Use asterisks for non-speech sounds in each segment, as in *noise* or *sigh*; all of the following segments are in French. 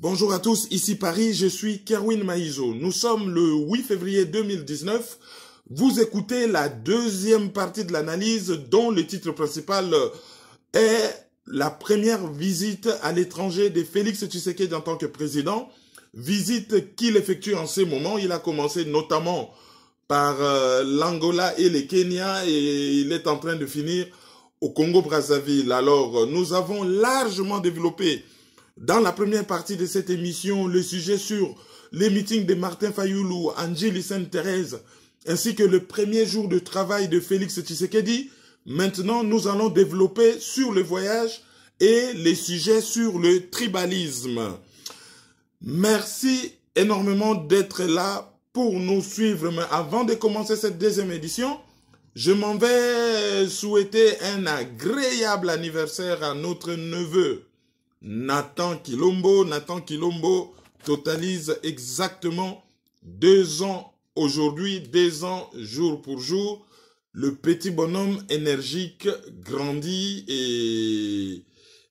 Bonjour à tous, ici Paris, je suis Kerwin Maïzo. Nous sommes le 8 février 2019. Vous écoutez la deuxième partie de l'analyse dont le titre principal euh, est la première visite à l'étranger de Félix Tshisekedi en tant que président. Visite qu'il effectue en ce moment. Il a commencé notamment par euh, l'Angola et le Kenya et il est en train de finir au Congo-Brazzaville. Alors, nous avons largement développé dans la première partie de cette émission, le sujet sur les meetings de Martin Fayoulou, Angélie Sainte-Thérèse, ainsi que le premier jour de travail de Félix Tshisekedi. Maintenant, nous allons développer sur le voyage et les sujets sur le tribalisme. Merci énormément d'être là pour nous suivre. Mais avant de commencer cette deuxième édition, je m'en vais souhaiter un agréable anniversaire à notre neveu Nathan Quilombo, Nathan Kilombo totalise exactement deux ans aujourd'hui, deux ans jour pour jour. Le petit bonhomme énergique grandit et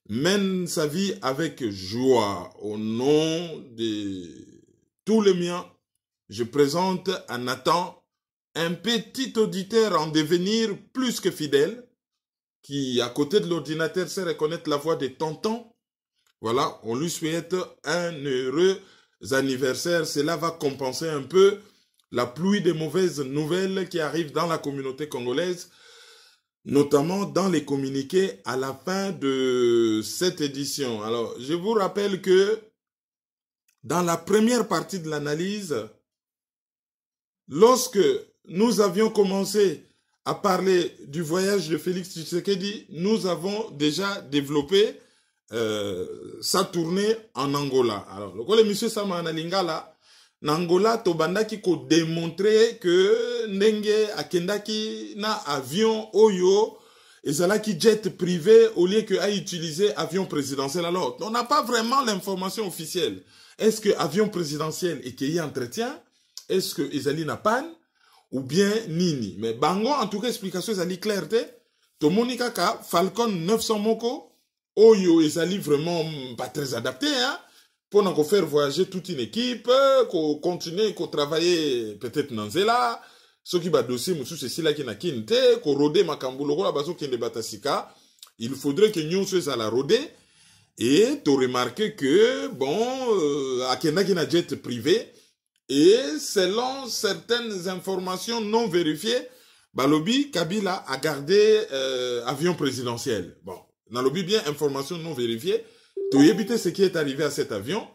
mène sa vie avec joie. Au nom de tous les miens, je présente à Nathan un petit auditeur en devenir plus que fidèle, qui à côté de l'ordinateur sait reconnaître la voix de Tonton voilà, on lui souhaite un heureux anniversaire. Cela va compenser un peu la pluie de mauvaises nouvelles qui arrivent dans la communauté congolaise, notamment dans les communiqués à la fin de cette édition. Alors, je vous rappelle que dans la première partie de l'analyse, lorsque nous avions commencé à parler du voyage de Félix Tshisekedi, nous avons déjà développé euh, sa tournée en Angola. Alors, le monsieur Samana Lingala, Angola, tobandaki ko démontrer que Nenge akendaki na avion Oyo, Zalaki jet privé au lieu que a utilisé avion présidentiel. Alors, on n'a pas vraiment l'information officielle. Est-ce que avion présidentiel et qu'il y entretien? Est-ce que Ezali na panne? Ou bien Nini? Mais Bango, en tout cas, explication Ezali clarté. ka Falcon 900 Moko, oyo ezali vraiment pas très adapté hein? faire faire voyager toute une équipe qu'on travailler peut-être na nzela qui ceci là qui na qui te korode makambo qui bazokende bata sika il faudrait que nous soyons la la rode tu remarqué que bon euh, qui na jet privé et selon certaines informations non vérifiées balobi kabila a gardé euh, avion présidentiel bon Nalobi bien information non vérifiée. Tu éviter ce qui est arrivé à cet avion,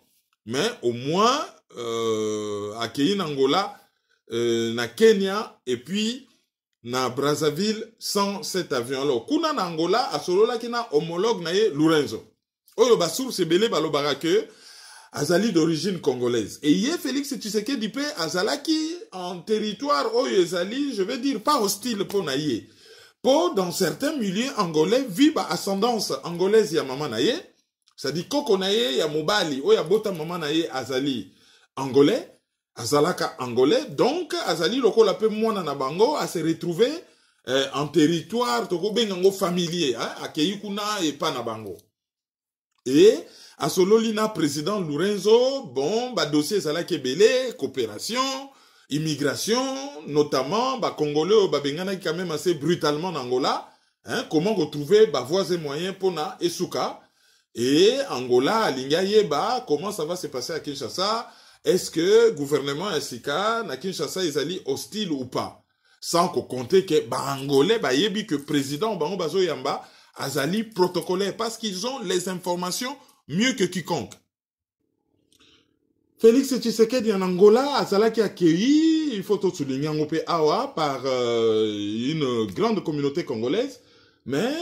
mais au moins euh, accueillir Angola, euh, na Kenya et puis na Brazzaville sans cet avion. Alors, kuna na Angola solo un homologue na ye Lorenzo. Oyo ba source belé balobara que azali d'origine congolaise. Et hier, Félix tu sais que Dipe azalaki en territoire oyo Azali, je veux dire, pas hostile pour na mpo dans certains milieux angolais vi baascendance angolaise ya mama na ye sadi koko na ye ya mobali oyo abota mama na ye azali angolais azalaka angolais donc azali lokola mpe mwana na bango ase retrouve eh, en territoire tokobenga yango familier eh, akei kuna epa na bango e asololi na président lourenzo bon badossier ezalaki ebele coopération immigration notamment congolais, Congolais qui quand même assez brutalement en angola hein, comment retrouver voies et moyens pour esuka et angola alingi comment ça va se passer à kinshasa est-ce que gouvernement à sika na kinshasa allient hostile ou pas sans que bah angolais bah yebi que président bango bazoyamba azali protocolaire parce qu'ils ont les informations mieux que quiconque Félix Tshisekedi en Angola, Azala qui a accueilli, il faut tout souligner, Angopé Awa par euh, une grande communauté congolaise. Mais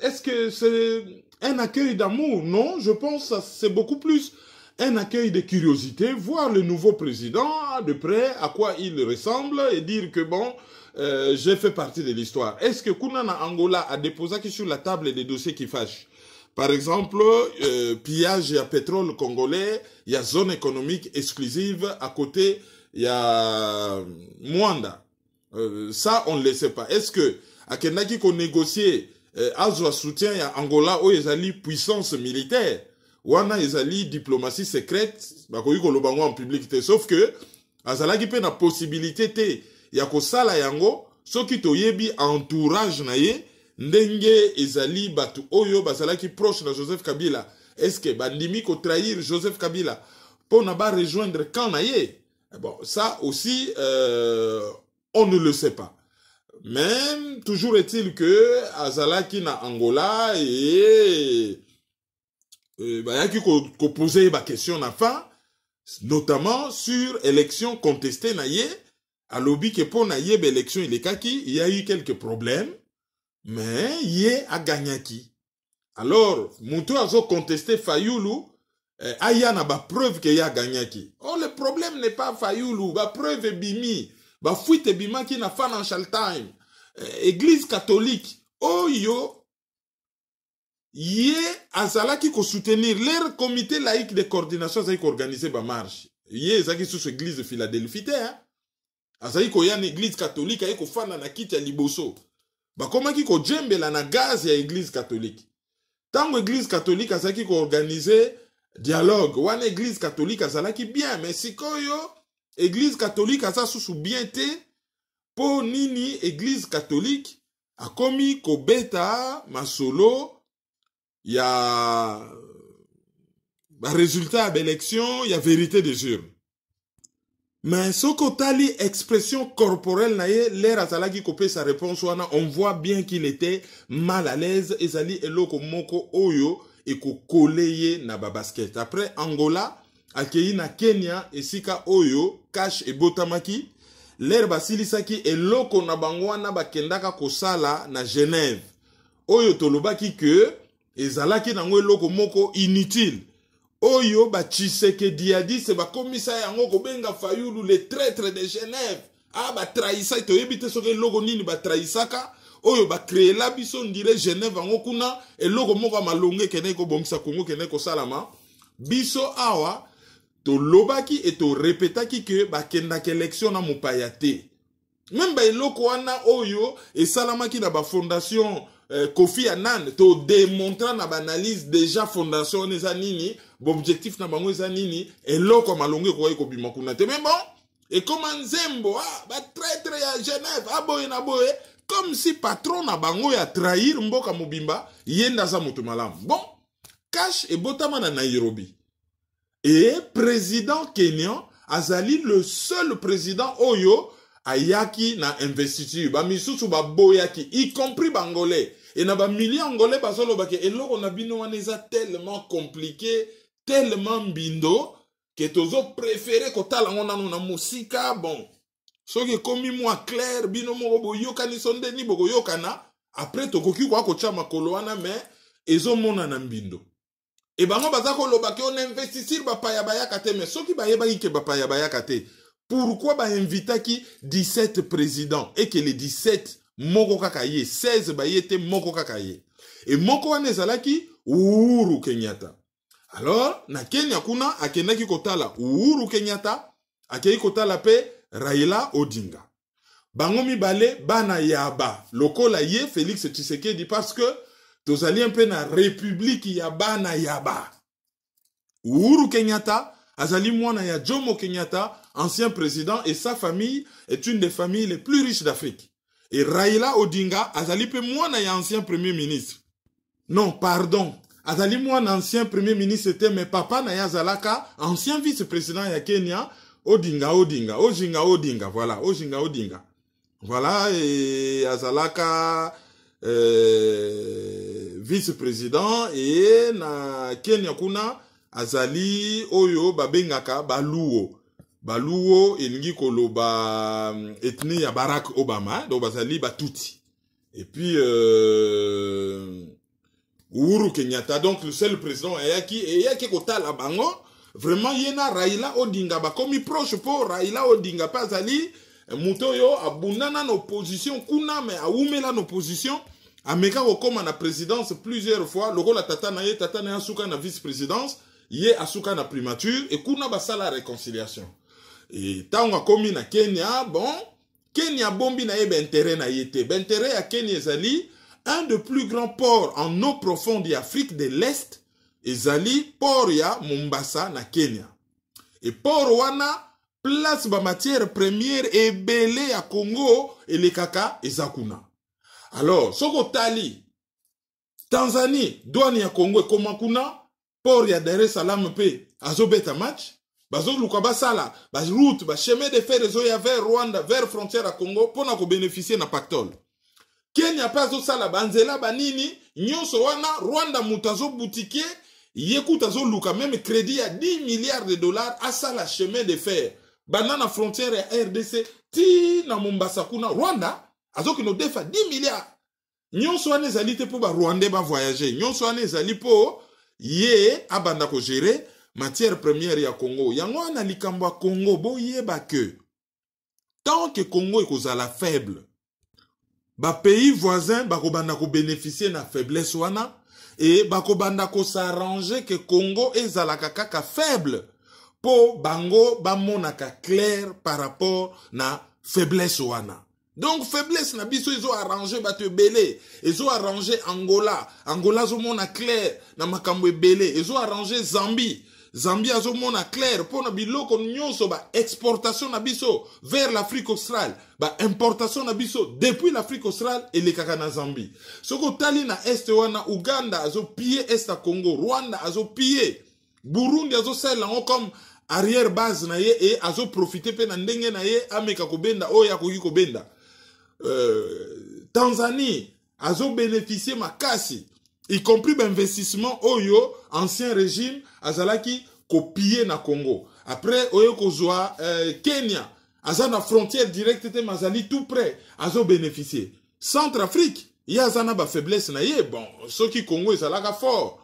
est-ce que c'est un accueil d'amour Non, je pense que c'est beaucoup plus un accueil de curiosité, voir le nouveau président de près, à quoi il ressemble et dire que bon, euh, j'ai fait partie de l'histoire. Est-ce que Kounana Angola a déposé sur la table des dossiers qui fâchent par exemple, euh, pillage à pétrole congolais, il y a zone économique exclusive à côté, il y a euh, Mwanda. Euh, ça, on ne le sait pas. Est-ce que, à qui qu'on négocie, euh, il soutien a Angola, où ils allient puissance militaire, wana ils allient diplomatie secrète, qu'on bah, kolobango en public, sauf que, azalaki a la possibilité te, ya kosala yango, soki toyebi entourage na ndenge ezali Batu, oyo bazalaki proche na joseph kabila eske bandimi trahir joseph kabila pour barejoindre rejoindre na eh bon ça aussi euh, on ne le sait pas mais toujours est-il que azalaki na angola et euh, bayaki kopose ko bakestion na fin notamment sur élection contestée na ye alobi ke mpo na élection il y a eu quelques problèmes mais, a gagné qui alors azo conteste fayulu eh, aya preuve que ke a gagné qui. oh, le problème n'est pas fayulu bapreuve ebimi bafuite ebimaki na financial time eh, église catholique oyo oh ye ko soutenir leur comité laïque de coordination ba marche. bamarche ye sous l'église de philadelphie te hein. y a une église catholique ko fan na kiti à liboso bakomaki kojembela na gaze ya église église ntango a ki azalaki koorganize dialogue wana église la ki bien mais sikoyo église catholique aza susu bien te mpo nini catholique a akomi kobeta masolo ya baresultat ya ya vérité des urnes mais son côté expression corporelle na ye lere azalaki sa réponse wana on voit bien qu'il était mal à l'aise ezali eloko moko oyo ko koleye na babasket après angola akei na kenya esika oyo e botamaki lere basilisaki eloko na ba wana bakendaka kosala na genève oyo tolobaki ke ezalaki nango eloko moko inutile oyo batshisekedi adise bakomisa yango kobenga fayulu le traître de genève a ah, batrahisa toyebi te soki eloko nini batrahisaka oyo bakreela biso ndire genève yango kuna eloko moko ya malongo ekende kobongisa kongo ekende kosalama biso awa tolobaki e torepetaki ke bakendaka elektio na mopaya te meme baeloko wana oyo esalamaki na bafondation Euh, Kofi Annan to démontrant na banalise déjà fondation eza nini objectif na bango et nini longueur malongo ekoki kobima kuna te mais bon ekoma nzembo ah, bah, très à genève aboye ah, na boye comme si patron na bango ya trahir mboka mobimba yenda za aza moto malam. bon cash botama na nairobi et président kenyan azali le seul président oyo ayaki na investiture ba baboyaki y compris bangolais e na bamilie angolais bazolobaka eloko na bino wana eza tellement komplike tellement mbindo ke tozoprefere kotala yango nano na mosika bon soki ekomi mwa claire bino moko boyokaniso ndeni bokoyokana apres tokoki koya kotya makolo wana me ezomonana mbindo e bango baza koloba ke on investisir bapaya bayaka te me soki bayebaki ke bapaya bayaka te pourkui bainvitaki 17 président e ke le 17 moko Kakaye, 16 baye te moko Kakaye. Et moko wana zalaki kenyatta alors na kenya kuna akendaki kotala uhuru kenyatta kota kotala pe raila odinga bango mibale bana yaba lokola ye félix dit parce que tozali peu na république ya bana yaba uhuru kenyatta azali mwana ya jomo kenyatta ancien président et sa famille est une des familles les plus riches d'afrique et Raila Odinga, Azali pe mwana ya ancien premier ministre. Non, pardon. Azali mwana ancien premier ministre était mes papa na ya ancien vice-président ya Kenya, Odinga Odinga, Ojinga Odinga, voilà, Ojinga Odinga. Voilà, et Azalaka, euh, vice-président, et na Kenya kuna, Azali Oyo Babengaka Baluo. Baluo, Engi koloba mm, ethnie ya obama donc bazali batuti puis euh, uhuru kenyatta donc le seul président eyaki kota la bango vraiment yena raila odinga komi proche pour raila odinga Pasali, eh, mutoyo yo, oyo abunda nano kuna me la na opposition ameka kokoma na présidence plusieurs fois lokola tata na ye tata na asuka na vice présidence ye asuka na primature et ba basala réconciliation ntango e, akómi na kenya bon kenya abombi na ye baintere na ye te baintere ya kenya ezali un de plus grand port en eau profonde ya afrique de l'est ezali port ya mombasa na kenya e port wana place bamatière première ebele ya congo elekaka eza kuna alors soki otali tanzanie douane ya congo ekoma kuna port ya dar es salaam mpe azobeta match Luka basala bas chemin de fer zoya vers rwanda vers frontière à congo pour mpona bénéficier na pactole kenya Pazo Sala, banzela banini nyonso rwanda moutazo boutique Yekoutazo Luka, même crédit à 10 milliards de dollars sala chemin de fer banana frontière à rdc ti na mombasa kuna rwanda nous défa 10 milliards nyonso wana ezali pour Rwanda rwanda voyager, nyonso wana ye abanda géré matière première ya congo yango wana likambo ya congo boyeba ke que congo ekozala faible pays voisin ko bénéficier na faiblesse wana e ko s'arranger que congo ezalaka kaka faible pour bango monaka clair par rapport na faiblesse wana donc faiblesse na biso ezoarrange ils ont arrangé angola angola mona clair na makambo ont arrangé zambie a na clair mpona biloko nyonso exportation na biso vers l'afrique australe importation na biso depuis l'afrique australe et kaka na zambi Soko otali na este wana uganda azopie est à congo rwanda pied, burundi sel yango comme arrière base na ye e profiter pe na ndenge na ye ameka kobenda oyo ko benda. euh, tanzanie ma makasi y compris l'investissement ben, oyo ancien régime azalaki copié na Congo après oyo euh, Kenya Azana frontière directe te mazali tout près azo bénéficier Centrafrique y Azana ba faiblesse. na ye bon soki Congo ezalaka fort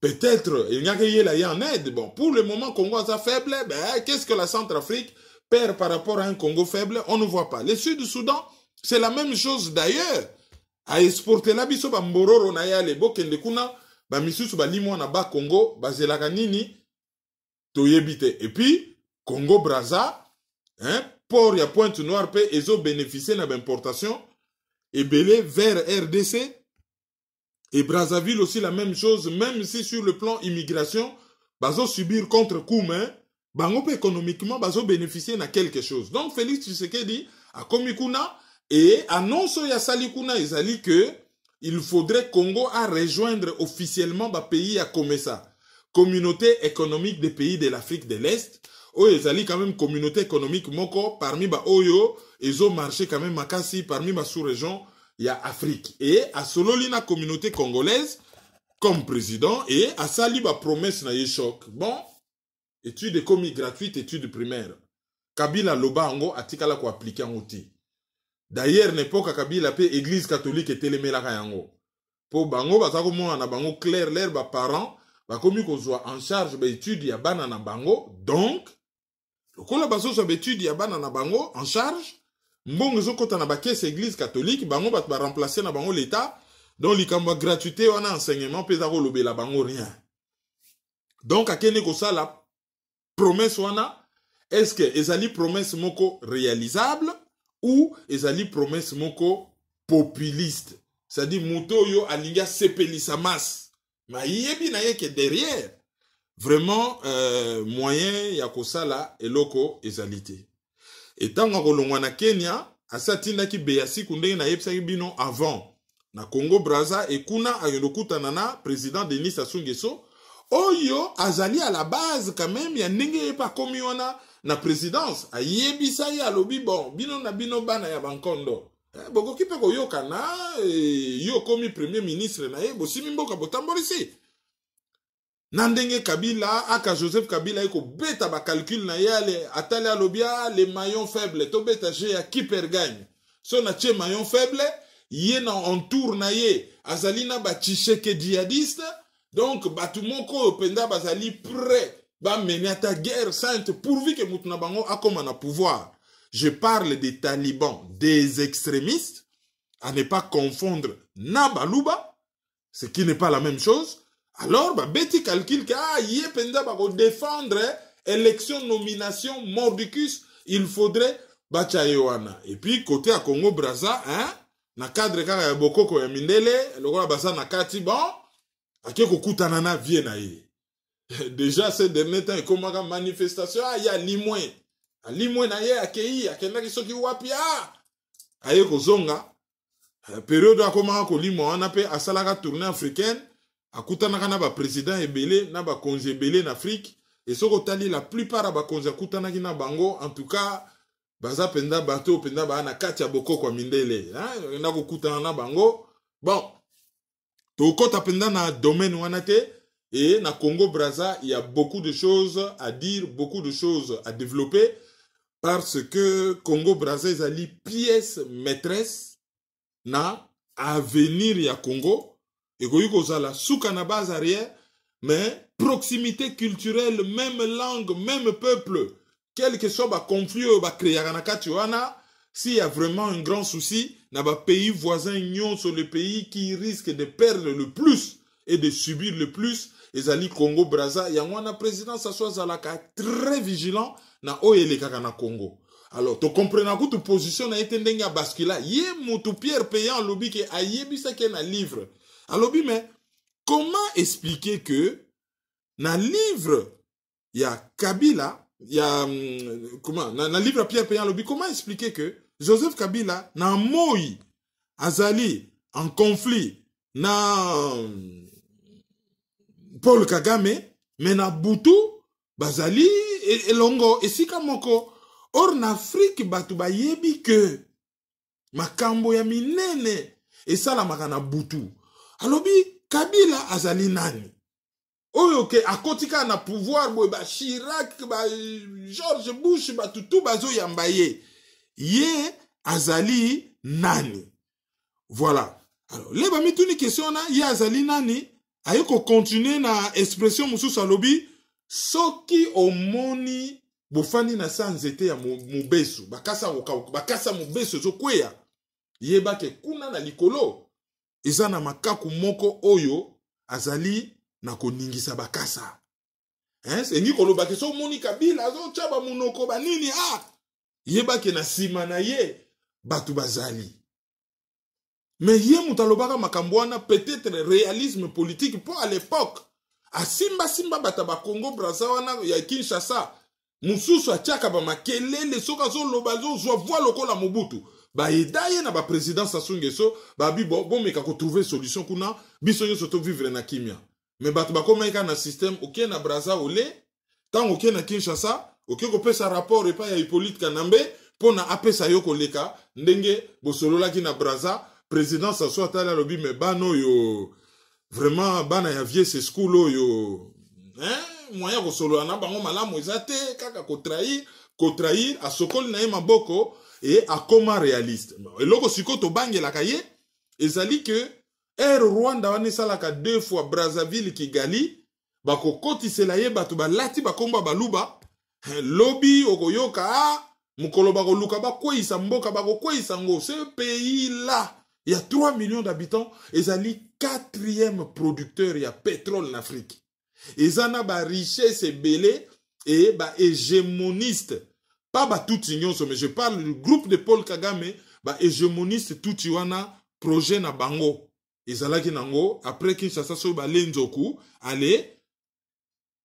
peut-être a y a y en aide bon pour le moment Congo est faible ben, eh, qu'est-ce que la Centrafrique perd par rapport à un Congo faible on ne voit pas le sud Soudan c'est la même chose d'ailleurs aexportela biso bambororo na ye ale bokende kuna bamisusu balimi wana bakongo bazelaka nini bité. et puis congo braza hein, port ya pointe noire ezo bénéficier na Et belé, vers rdc et brazzaville aussi la même chose même si sur le plan immigration subir contre coup mais bango pe économiquement bénéficier na quelque chose donc félix dit À kuna et annonce ya salikuna ezali que il faudrait Congo à rejoindre officiellement ba pays à Comessa, communauté économique des pays de l'Afrique de l'Est. Oyo ezali quand même communauté économique moko parmi ba oyo ezo marché quand même makasi parmi ma sous-région a Afrique. Et à sololi communauté congolaise comme président et à sali ba promesse na yeshok choc. Bon, étude commis gratuites études primaire. Kabila Lobango atikala ko appliquer en outil d'ailleurs n'est pas qu'à kabila mpe église catholique la yango Pour bango baza komona na bango claire lere parent, qu'on soit en charge baétude ya bana na bango donc lokola bazozwa baétude ya bana na bango en charge zo kota na kese église catholique bango va remplacer na bango l'état donc li ya gratuité wana enseignement mpe lobe la bango rien donc ça la promesse wana que ezali promesse moko réalisable ou ezali promesse moko populiste c'est-à-dire moto yo alinga asepelisa masse mais yebina na derrière vraiment euh, moyen ya kosala eloko ezali te entango akolongwa na kenya ki beyasi kunde na nayebisaki bino avant na congo braza ekuna a okutana na président denis Asungeso. oyo azali à la base quand même ya ndenge ye mpe akómi wana na présidence ayebisa ye alobi bon bino na bino bana ya bankondo eh, bokoki mpe koyokana eh, ye okómi premier ministre na ye bosimi mboka botambolisi na ndenge kabila aka joseph kabila ye kobeta bacalcule na ye ale atali alobi a ah, le maillon faible tobeta je ya kiper gagne so na tie maillon faible ye na entour na ye azali na batshisheke dihadiste donc Batumoko monde est prêt à mener à ta guerre sainte pourvu que motu a bango akoma pouvoir je parle des talibans des extrémistes à ne pas confondre Nabalouba, ce qui n'est pas la même chose alors Betty calcule que ah ye mpenza défendre, hein, élection nomination mordicus il faudrait Bah Et puis, puis côté à congo braza hein na cadre kaka ya bokoko ya mindele lokola kati bon ake kokutana na vie na ye *laughs* deja se demetan ekomaka manifestation aye ah, alimwe alimwe na ye akei ki soki wapi a ah! aye kozonga eh, periode akomaka kolimwa anape mpe asalaka tournée africaine akutanaka na baprésident ebele na bakonzi ebele na afrique soko tali la plupart konje akutana ki na bango en tout cas baza penda bato Penda ba na kati ya kwa ya mindele na hein, kokutana na bango bon tokota dans un domaine wana et e na congo braza il y a beaucoup de choses à dire beaucoup de choses à développer parce que congo braza une pièce maîtresse na avenir ya congo ekoki kozala suka na base arrière mais proximité culturelle même langue même peuple quel que soit conflit, ba créer na katuana, wana s'il y a vraiment un grand souci, le pays voisin sur le pays qui risque de perdre le plus et de subir le plus, alliés Congo a un président Sassoua Zalaka très vigilant na le na Congo. Alors, tu comprends que tu position na été Il y a Pierre payant qui a ayebisa ke na livre. Alors, mais comment expliquer que dans le livre ya Kabila, a mm, comment na, le livre Pierre payant comment expliquer que joseph kabila na moi azali en conflit na um, paul kagame me na butu bazali e, elongo esika moko or na afrike bato bayebi ke makambo ya minene esalamaka na butu alobi kabila azali nani oyo ke akoti kaka na pouvoir boye bashirak bageorge bush batutu bazoyamba ye ye azali nani voilà alors le bamituni question wana ye azali nani aye kocontinue na expression mosusu alobi soki omoni bofandi na se nzete ya mobesu bakasa kokauka bakasa mobesu ezokweya yebake kuna na likolo eza na makaku moko oyo azali na koningisa bakasa esengi kolobake somoni kabila azotya bamunoko banini ah yebaki na nsima na ye bato bazali me ye moto alobaka makambo wana peut-être réalisme politique mpo à l'époque asimbasimba bato ya bakongo braza wana ya kinshasa mosusu atiaka bamakelele soki azoloba azozwa voi lokola mobutu bayeda ye na baprésident sasungeso babi bomeka kotrouve solution kuna biso nyonso tovivre na kimia me bato bakomaki kaka na systeme okie na braza ole ntango okie na kinshasa okoki kopesa rapport epai ya hippolyte kanambe mpo na apesa yo koleka ndenge bosololaki na braza président saso atali alobi me bana oyo vraiment bana ya vie se school oyo eh? moyen kosolola na bango malamu eza te kaka kotrahir kotrahir asokoli na ye maboko e akoma réaliste eloko sikoyo tobangelaka ye ezali ke air rwanda wana esalaka deux fois brazzaville kigali bakokotisela ye bato balati bakombo ya baluba lobi okoyoka mokolo bakoluka bakweyisa mboka bakokweyisa ngo ce pays là Il y a 3 millions d'habitants ezali quatrième producteur ya pétrole en afrique eza na barichesse ebele et hégémoniste pas batuti nyonso mais je parle du groupe de paul kagame hégémoniste, tuti wana projet na bango ezalaki nango après kinshasa soyo balenzoku allez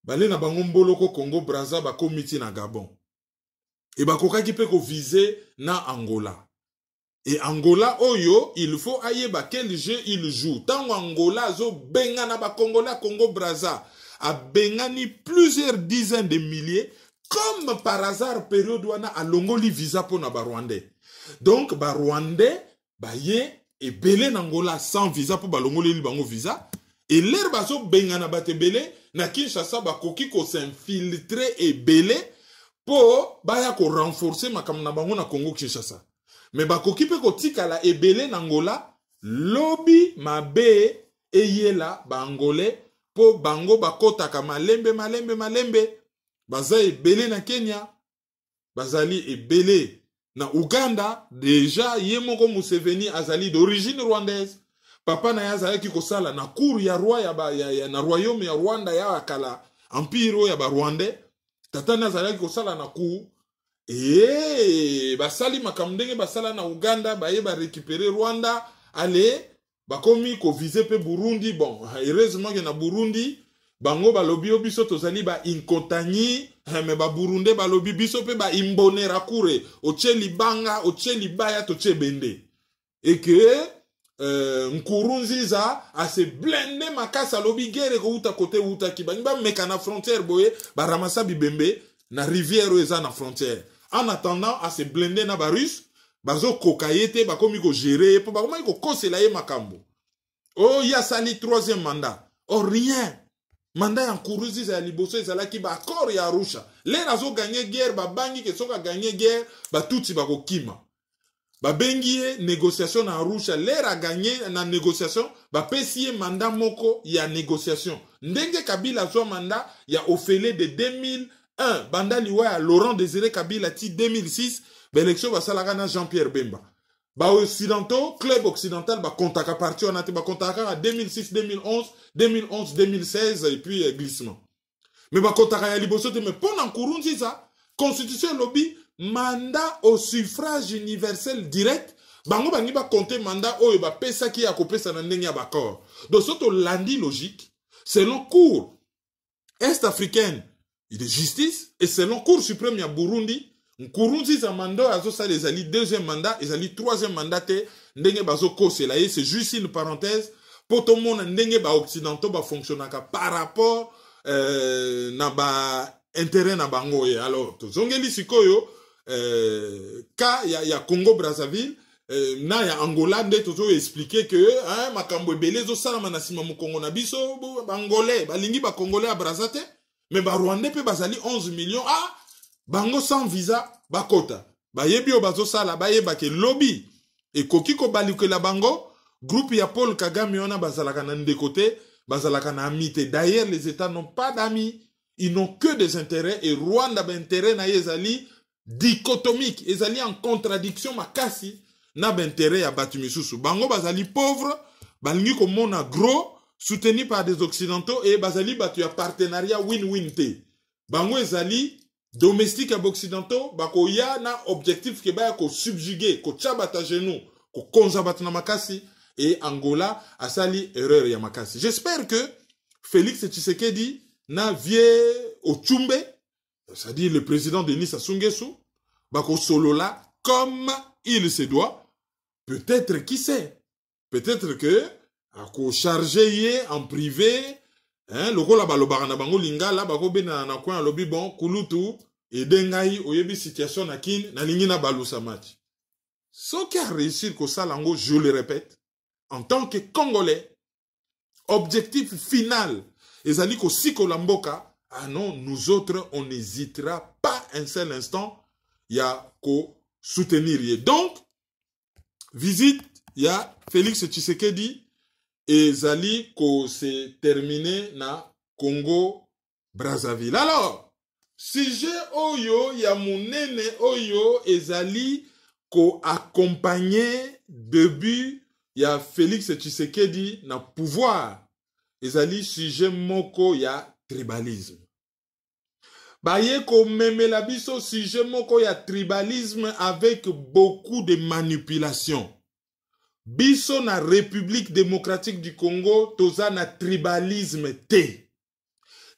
bale na bango mboloko congo braza bako miti na gabon e bakokaki ko visa na angola et angola oyo il faut ba quel jeu il joue Tango angola benga na ba Congola congo braza ni plusieurs dizaines de milliers comme par hasard période wana longoli visa pour na Rwande. donc yé et belé na angola sans visa ba Longoli bango visa e lere na bate belé na kinshasa bakoki kosinfiltre ebele mpo baya korenforce makambo na bango na congo kinshasa me bakoki mpe kotikala ebele na ngola lobi mabe eyela baangolais mpo bango bakɔtaka malembe malembe malembe baza ebele na kenya bazali ebele na uganda deja ye moko museveni azali d'origine rwandaise papa na ye azalaki kosala na cour ya roi ya ba, ya, ya, na royaume ya rwanda ya akala empire oyo ya barwandais tata nde azalaki kosala na cour e basali makambo ndenge basala na uganda baye barekipere rwanda ale bakomi kovize mpe burundi bon heureusement ke na burundi bango balobi yo biso tozali bainkontani me baburunde balobi biso mpe baimbonera kure otie libanga otie libaya totie ebende eke euh, nkurunziza aseblende makasi alobi gere ekowuta kote ewutaki bangi bameka na frontière boye baramasa bibembe na rivière oyo eza na frontière en attendant aseblende na barusse bazokoka ye te bakomi kogere ye mpo bakomaki kokosela ye makambo oyo oh, ye asali troisième mandat or oh, rien manda ya nkurunziza ya liboso ezalaki baaccord ya arusha lere azoganye guerre babangi ke soki aganye guerre batuti bakokima Ba ye négociation na a gagné gagné na négociation bah ye mandat moko ya négociation ndenge kabila azwa manda ya ofele de 2001 banda liwa ya laurent désiré kabila ti 2006 l'élection basalaka na jean pierre bemba occidentaux club occidental bakontaka parti wana te kontaka à 2006 2011 2011 2016 et puis euh, glissement Mais bah kontaka ya liboso te me mpo ça, ça constitution lobby, mandat au suffrage universel direct bango bangi compter mandat qui a ya pesa na ndenge ya corps donc l'andi logique selon cour est africaine de justice et selon cour suprême ya burundi za mandat sa les le deuxième mandat le troisième mandat te ndenge bazokosela ye c'est juste une parenthèse pour tout monde ndenge occidentaux, bafonctionnaka par rapport euh, na intérêt na bango oyo alors zongeli sikoyo euh, ka ya, congo brazzaville euh, na ya angola nde expliqué que, hein, makambo ebele sala na mu Congo na biso ba balingi Congolais abrazate mais mais ba barwandais pe bazali 11 millions ah bango sans visa bakota bayebi Ba bazosala bayebake lobi que la bango groupe ya paul kagame ona bazalaka na ndeko côté bazalaka na ami Et d'ailleurs les états n'ont pas d'amis ils n'ont que des intérêts et rwanda ben, intérêt na yezali dichotomique ezali en contradiction makasi na à battre. bato misusu bango bazali pauvre balingi mon gros soutenu par des occidentaux et bazali ont à partenariat win-win te bango ezali domestique ya baoccidentaux bakoya na objectif est de subjuguer, de tchabat à genoux, de à na makasi Et angola asali erreur ya makasi j'espère que félix tshisekedi na vie Tchumbe, c'est-à-dire le président denis Sungesu. Bako Solo là, comme il se doit, peut-être qui sait, peut-être que, à chargé en privé, hein, loko là, le barana bango linga bako bena na lobby bon, kulutu, et dengai, oyebi situation na kin, na lingi na balou sa match. Ce qui a réussi lango je le répète, en tant que Congolais, objectif final, et Zaliko sikolamboka Lamboka, ah non, nous autres, on n'hésitera pas un seul instant ya kosoutenir ye donc visite ya félix tshisekedi ezali kose termine na congo brazzaville alors sujet oyo ya monene oyo ezali koakompagne début ya félix tshisekedi na pouvoir ezali sujet moko ya tribalisme baye komemela biso sujet moko ya tribalisme avec beaucoup de manipulation biso na république démocratique du congo toza na tribalisme te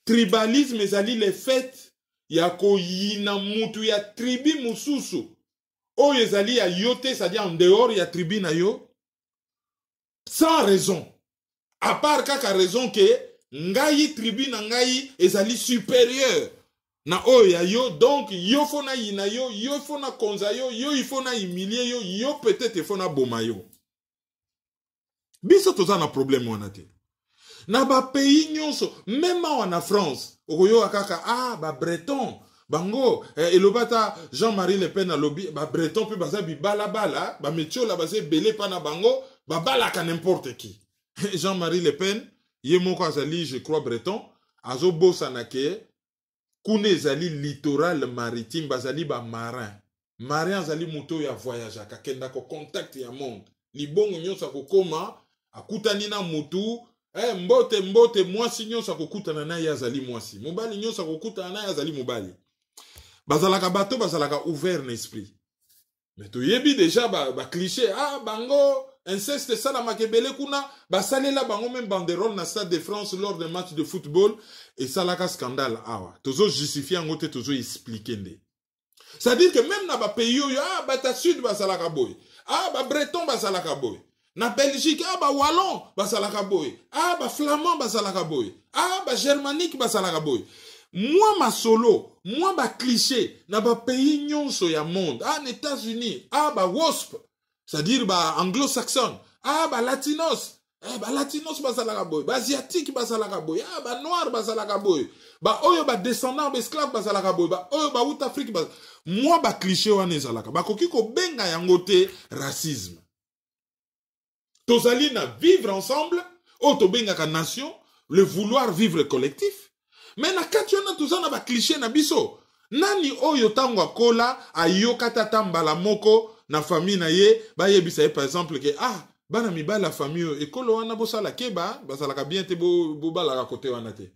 tribalisme ezali le fait ya koyina mutu ya tribi mosusu oyo ezali ya yo te c'est-à-dire en dehors ya tribi na yo sans raison à part kaka raison ke ngai tribi na ngai ezali supérieure na oyo yo donc yo fona yina yo yo konza yo yo y na yo yo peut-être fo na boma yo biso toza na problème wana te na pays nyonso même awa france okoyo akaka ah ba breton, bango eh, Elobata jean-marie le pen alobi bala bala, baza metio la la belé mpa na bango kan nimporte qui *laughs* jean-marie le pen ye moko azali je crois breton na ke kuna ezali littoral maritime bazali bamarin marin azali moto oyo avoyageaka akenda kocontact ya monde libongo nyonso akokóma akutani na motu eh, mbote mbote mwasi nyonso akokutana na ye azali mwasi mobali nyonso akokutana na ye azali mobali bazalaka bato bazalaka ouvert na esprit me toyebi deja bacliche ba, ba ah bango inceste esalamaka ebele kuna la bango même banderole na stade de france lors d'un match de football et ça l'a esalaka scandale awa ah justifier ngote tozo expliquer nde cest ça dire que même na pays, oyo ah ta sud basalaka boye ah Breton basalaka boye na belgique ah wallon, basalaka boye ah flamand, ba boye ah germanique ba basalaka Moi ma masolo moi ba na bapays nyonso ya monde ah en états-unis ah Wasp c'est-à-dire bah anglo saxon ah bah latinos eh bah latinos bah salagaboy. bah asiatique bah salagaboy. ah bah noir bah boye bah oyo oh, bah descendant baesclave bah boye bah oyo oh, bah outre afrique bah, bah, cliché, wane, bacliche Bah bah bakoki benga yango yangote racisme tozali na vivre ensemble oh, benga ka nation le vouloir vivre collectif Mais na kati tozana, toza na cliché na biso nani oyo tangwa kola ayoka te moko na famille na ye bayebisa ye par exemple ke ah bana mibali ya famille oyo ekolo wana bosala keba bazalaka bien te bobalaka kote wana te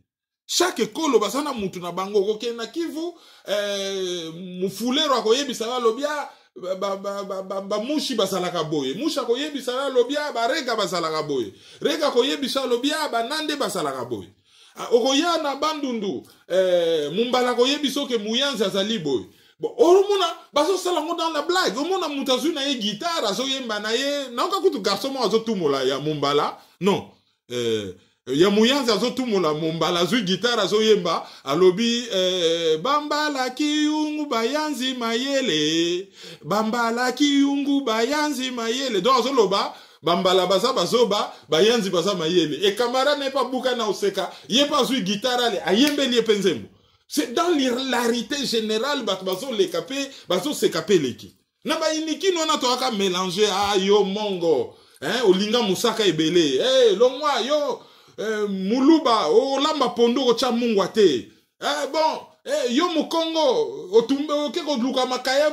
chaque ekolo baza na mutu na bango okokende na kivu eh, mofulero akoyebisa balobia bamushi ba, ba, ba, bazalaka boye mushi akoyebisa alobia barega bazalaka boye rega akoyebisa alobia banande bazalaka boye ah, okoya na bandundu eh, mumbala akoyebisa oke muyanzi azali boye bon oromona bazosala yango dans la blague omona moto azwi na ye gitare azoyemba na ye nayoka kutu garso moko azotumola ya mombala non eh, ya moyanzi azotumola mombala azwi gitare azoyemba alobi eh, bambalaki yungu bayanzi mayele bambalaki yungu bayanzi mayele donc azoloba bambala baza bazoba bayanzi baza mayele ekamara na ye mpe abuka na oseka ye mpe azwi gitare ale ayembeli ye mpe nzembo C'est dans l'irlarité générale, bazo lekape, bazo sekape leki. Na ba iliki no na toaka mélanger ah yo mongo, hein olinga musaka ebele, eh longwa yo eh, muluba lamba pondo kocha mungwa te. Eh bon, eh yo mukongo otumbe okeko luka makaya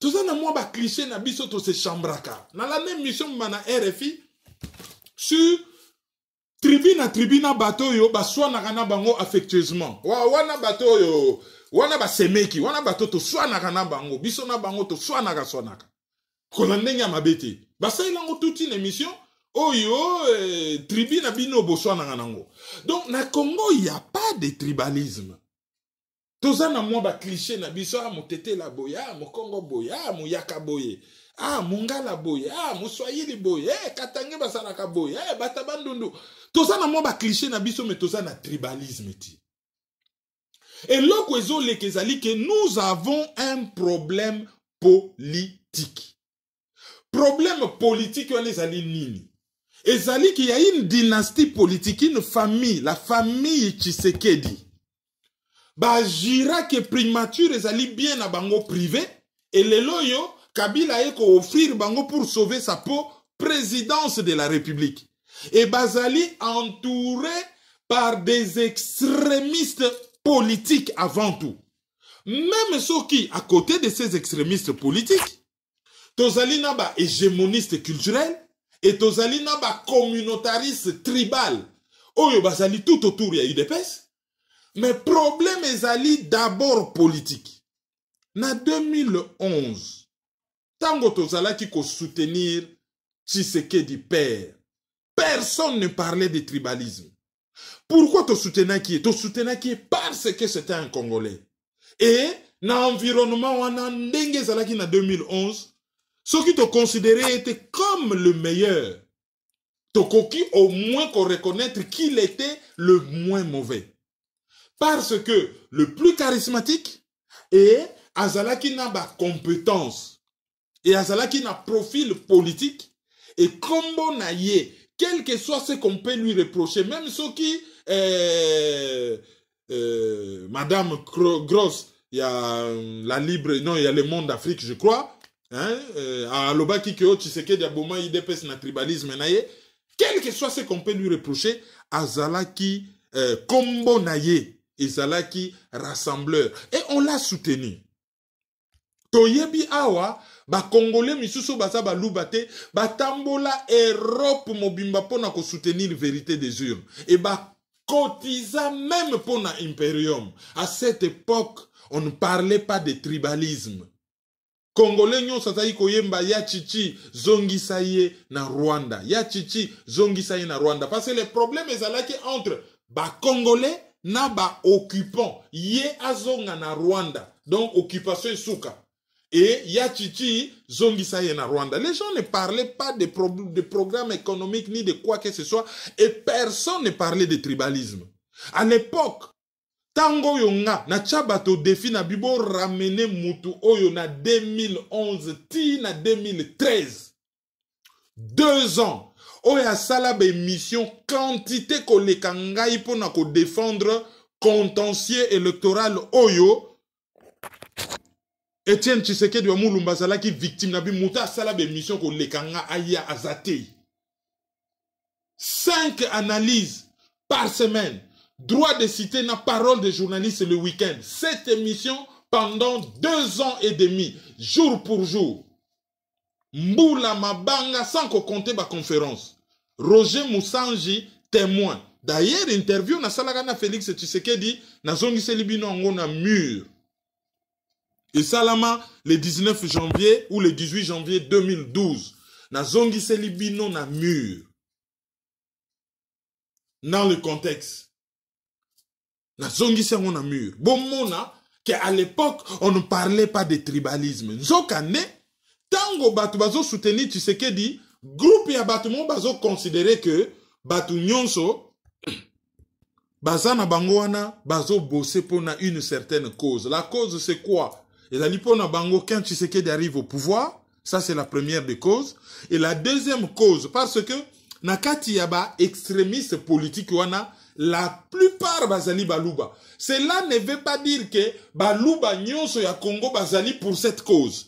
tout ça na mwa ba cliché na biso to se chambraka. Na la même mission na RFI sur tribu na tribu na bato oyo baswanaka na bango affectueusement wa wana bato oyo wana basemeki wana bato toswanaka na bango biso na bango toswanaka swanaka kola ndenge ya mabe te basalelango toute une émission oyo eh, tribu na bino boswanaka nango donc na congo ya pas de tribalisme toza na mwa bacliche na biso a ah, motetela boye a ah, mokongo boye a ah, moyaka boye a mongala boye a moswahili boye eh, katange basalaka boye eh, bata bandundu toza na pas cliché na biso tout ça na tribalisme ti eloko que nous avons un problème politique problème politique Les ezali nini ezali y a une dynastie politique une famille la famille tshisekedi que primature ezali bien à bango privé et le loyo kabila a koofrir bango pour sauver sa peau présidence de la république et bazali entouré par des extrémistes politiques avant tout même soki à côté de ces extrémistes politiques tozali na ba hégémoniste culturel et tozali na ba communautariste tribal oyo bazali tout autour ya udps mais problème ezali d'abord politique na 2011 ntango tozalaki kosoutenir tshisekedi père Personne ne parlait de tribalisme. Pourquoi qui est parce que c'était un Congolais. Et dans l'environnement, on a en 2011, ce qui te considérait comme le meilleur. Tokoki au moins qu'on reconnaître qu'il était le moins mauvais. Parce que le plus charismatique et Azalaki n'a compétence et Azalaki n'a profil politique et comme on a quel que soit ce qu'on peut lui reprocher, même ceux qui, euh, euh, Madame Grosse, il y a euh, la Libre, non, il y a le Monde d'Afrique, je crois, hein, à Lobaki y Tshisekedi Aboma, IDPS, le tribalisme, quel que soit ce qu'on peut lui reprocher, Azalaki, qui Kombo naye, Zalaki, rassembleur. Et on l'a soutenu. Toyebi Awa, Congolais misusu baza loubate te batambola Europe mobimba ko soutenir vérité des urnes ba cotisa même pona imperium à cette époque on ne parlait pas de tribalisme Congolais nyonso azali koyemba ya chichi zongisaye na rwanda ya chichi zongisaye na rwanda parce que le problème ezalaki entre Congolais na occupants ye azonga na rwanda donc occupation suka et Yachichi Zongisa na Rwanda. Les gens ne parlaient pas de programmes économiques ni de quoi que ce soit. Et personne ne parlait de tribalisme. À l'époque, tango Yonga na Chabato défi na bibo mutu oyo na 2011 ti 2013 deux ans oyo salabe mission, quantité les kangaï pour na défendre contentieux électoral oyo etienne tshisekedi wa mulumba azalaki victime na bi moto asala bemission koleka nga aya aza te 5 analyses par semaine droit de cité na parole de journaliste le week-end cette émission pendant deux ans et demi jour pour jour mbula mabanga sans kokonte baconférence roger musanji témoin d'ailleurs interview nasalaka na félix tshisekedi nazongiseli bino yango na mur Et salama le 19 janvier ou le 18 janvier 2012 zongi bino na mur dans le contexte zongi se na mur bomona que à l'époque on ne parlait pas de tribalisme nzokande tu sais que dit, groupe ya bato bazo bazokonsidere que batu nyonso bazana bangoana, bango wana pour pour une certaine cause la cause c'est quoi et la lipona bango, quand est arrive au pouvoir, ça c'est la première des causes. Et la deuxième cause, parce que nakati yaba extrémiste politique wana, la plupart bazali baluba. Cela ne veut pas dire que baluba nyonso ya Congo bazali pour cette cause.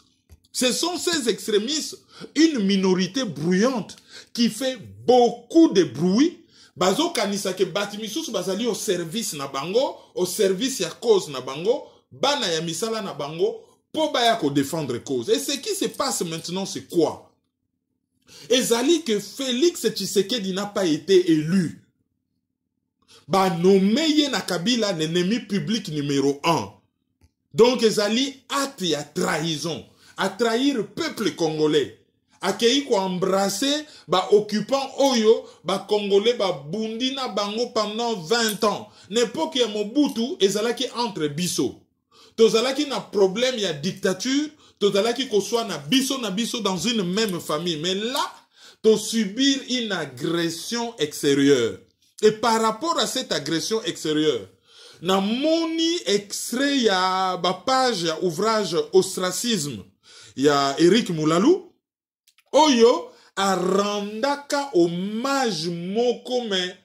Ce sont ces extrémistes, une minorité bruyante qui fait beaucoup de bruit. Bazo kanisa ke bazali au service na bango, au service ya cause na bango, bana ya misala na bango po baya ko défendre cause et ce qui se passe maintenant c'est quoi ezali que Félix Tshisekedi n'a pas été élu ba nommé na Kabila l'ennemi public numéro 1 donc ezali acte ya trahison à trahir le peuple congolais akei ba occupants oyo Congolais, babundi bundina bango pendant 20 ans un y ya mobutu qui entre biso tozalaki na problème il y a dictature tozalaki soit na biso na biso dans une même famille mais là subir une agression extérieure et par rapport à cette agression extérieure namoni extrait ya bapage ya ouvrage ostracisme a eric Moulalou. oyo rendaka hommage moko mais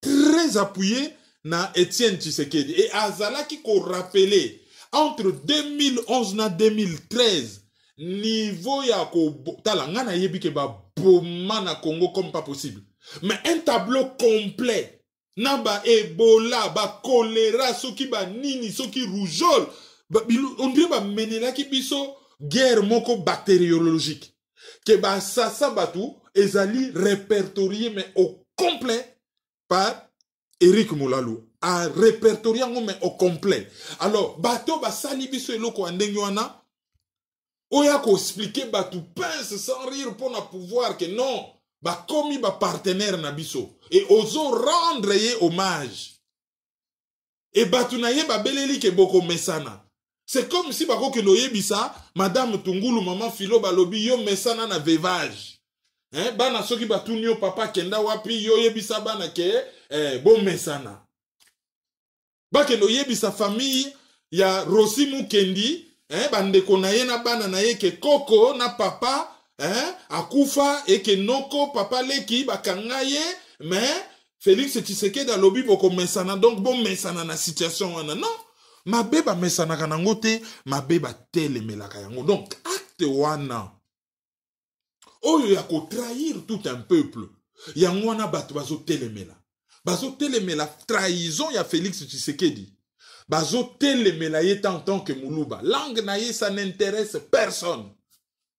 très appuyé na etienne tshisekedi qui azalaki rappeler entre 2011 na 2013 niveau ya kotala ngai nayebi ke baboma na congo comme pas possible mais un tableau complet na baebola bakolera soki banini soki rougeole ondire bamenelaki biso guerre moko bactériologique ke basasa bato ezali répertorié mais au complet par eric molalu a répertorié un mais au complet alors bato basali biso eloko ya ndenge wana oya bato pince sans rire pour na pouvoir que non ba bah, partenaire na biso et ozo rendre ye hommage et bato na ye bah, beleli ke boko mesana. c'est comme si Bako ye bisa, madame tungulu mama filo balobi yo mesana na vevage eh, hein, bana soki Bato nyo papa kenda wapi yo yebisa bana ke eh, mesana bi sa famille ya Rossi Kendi, eh, bande konayena na bana na ye ke koko na papa eh, akufa eke noko papa leki bakanga ye mais félix tshisekedi alobi bokomesana donc bon, mesana na situation wana non Ma mabe ma ma te mabe melaka yango donc acte wana oyo ya trahir tout un peuple yango wana bato la trahison ya félix tshisekedi bazotelemela ye ta en tant que Moulouba langue na ça n'intéresse personne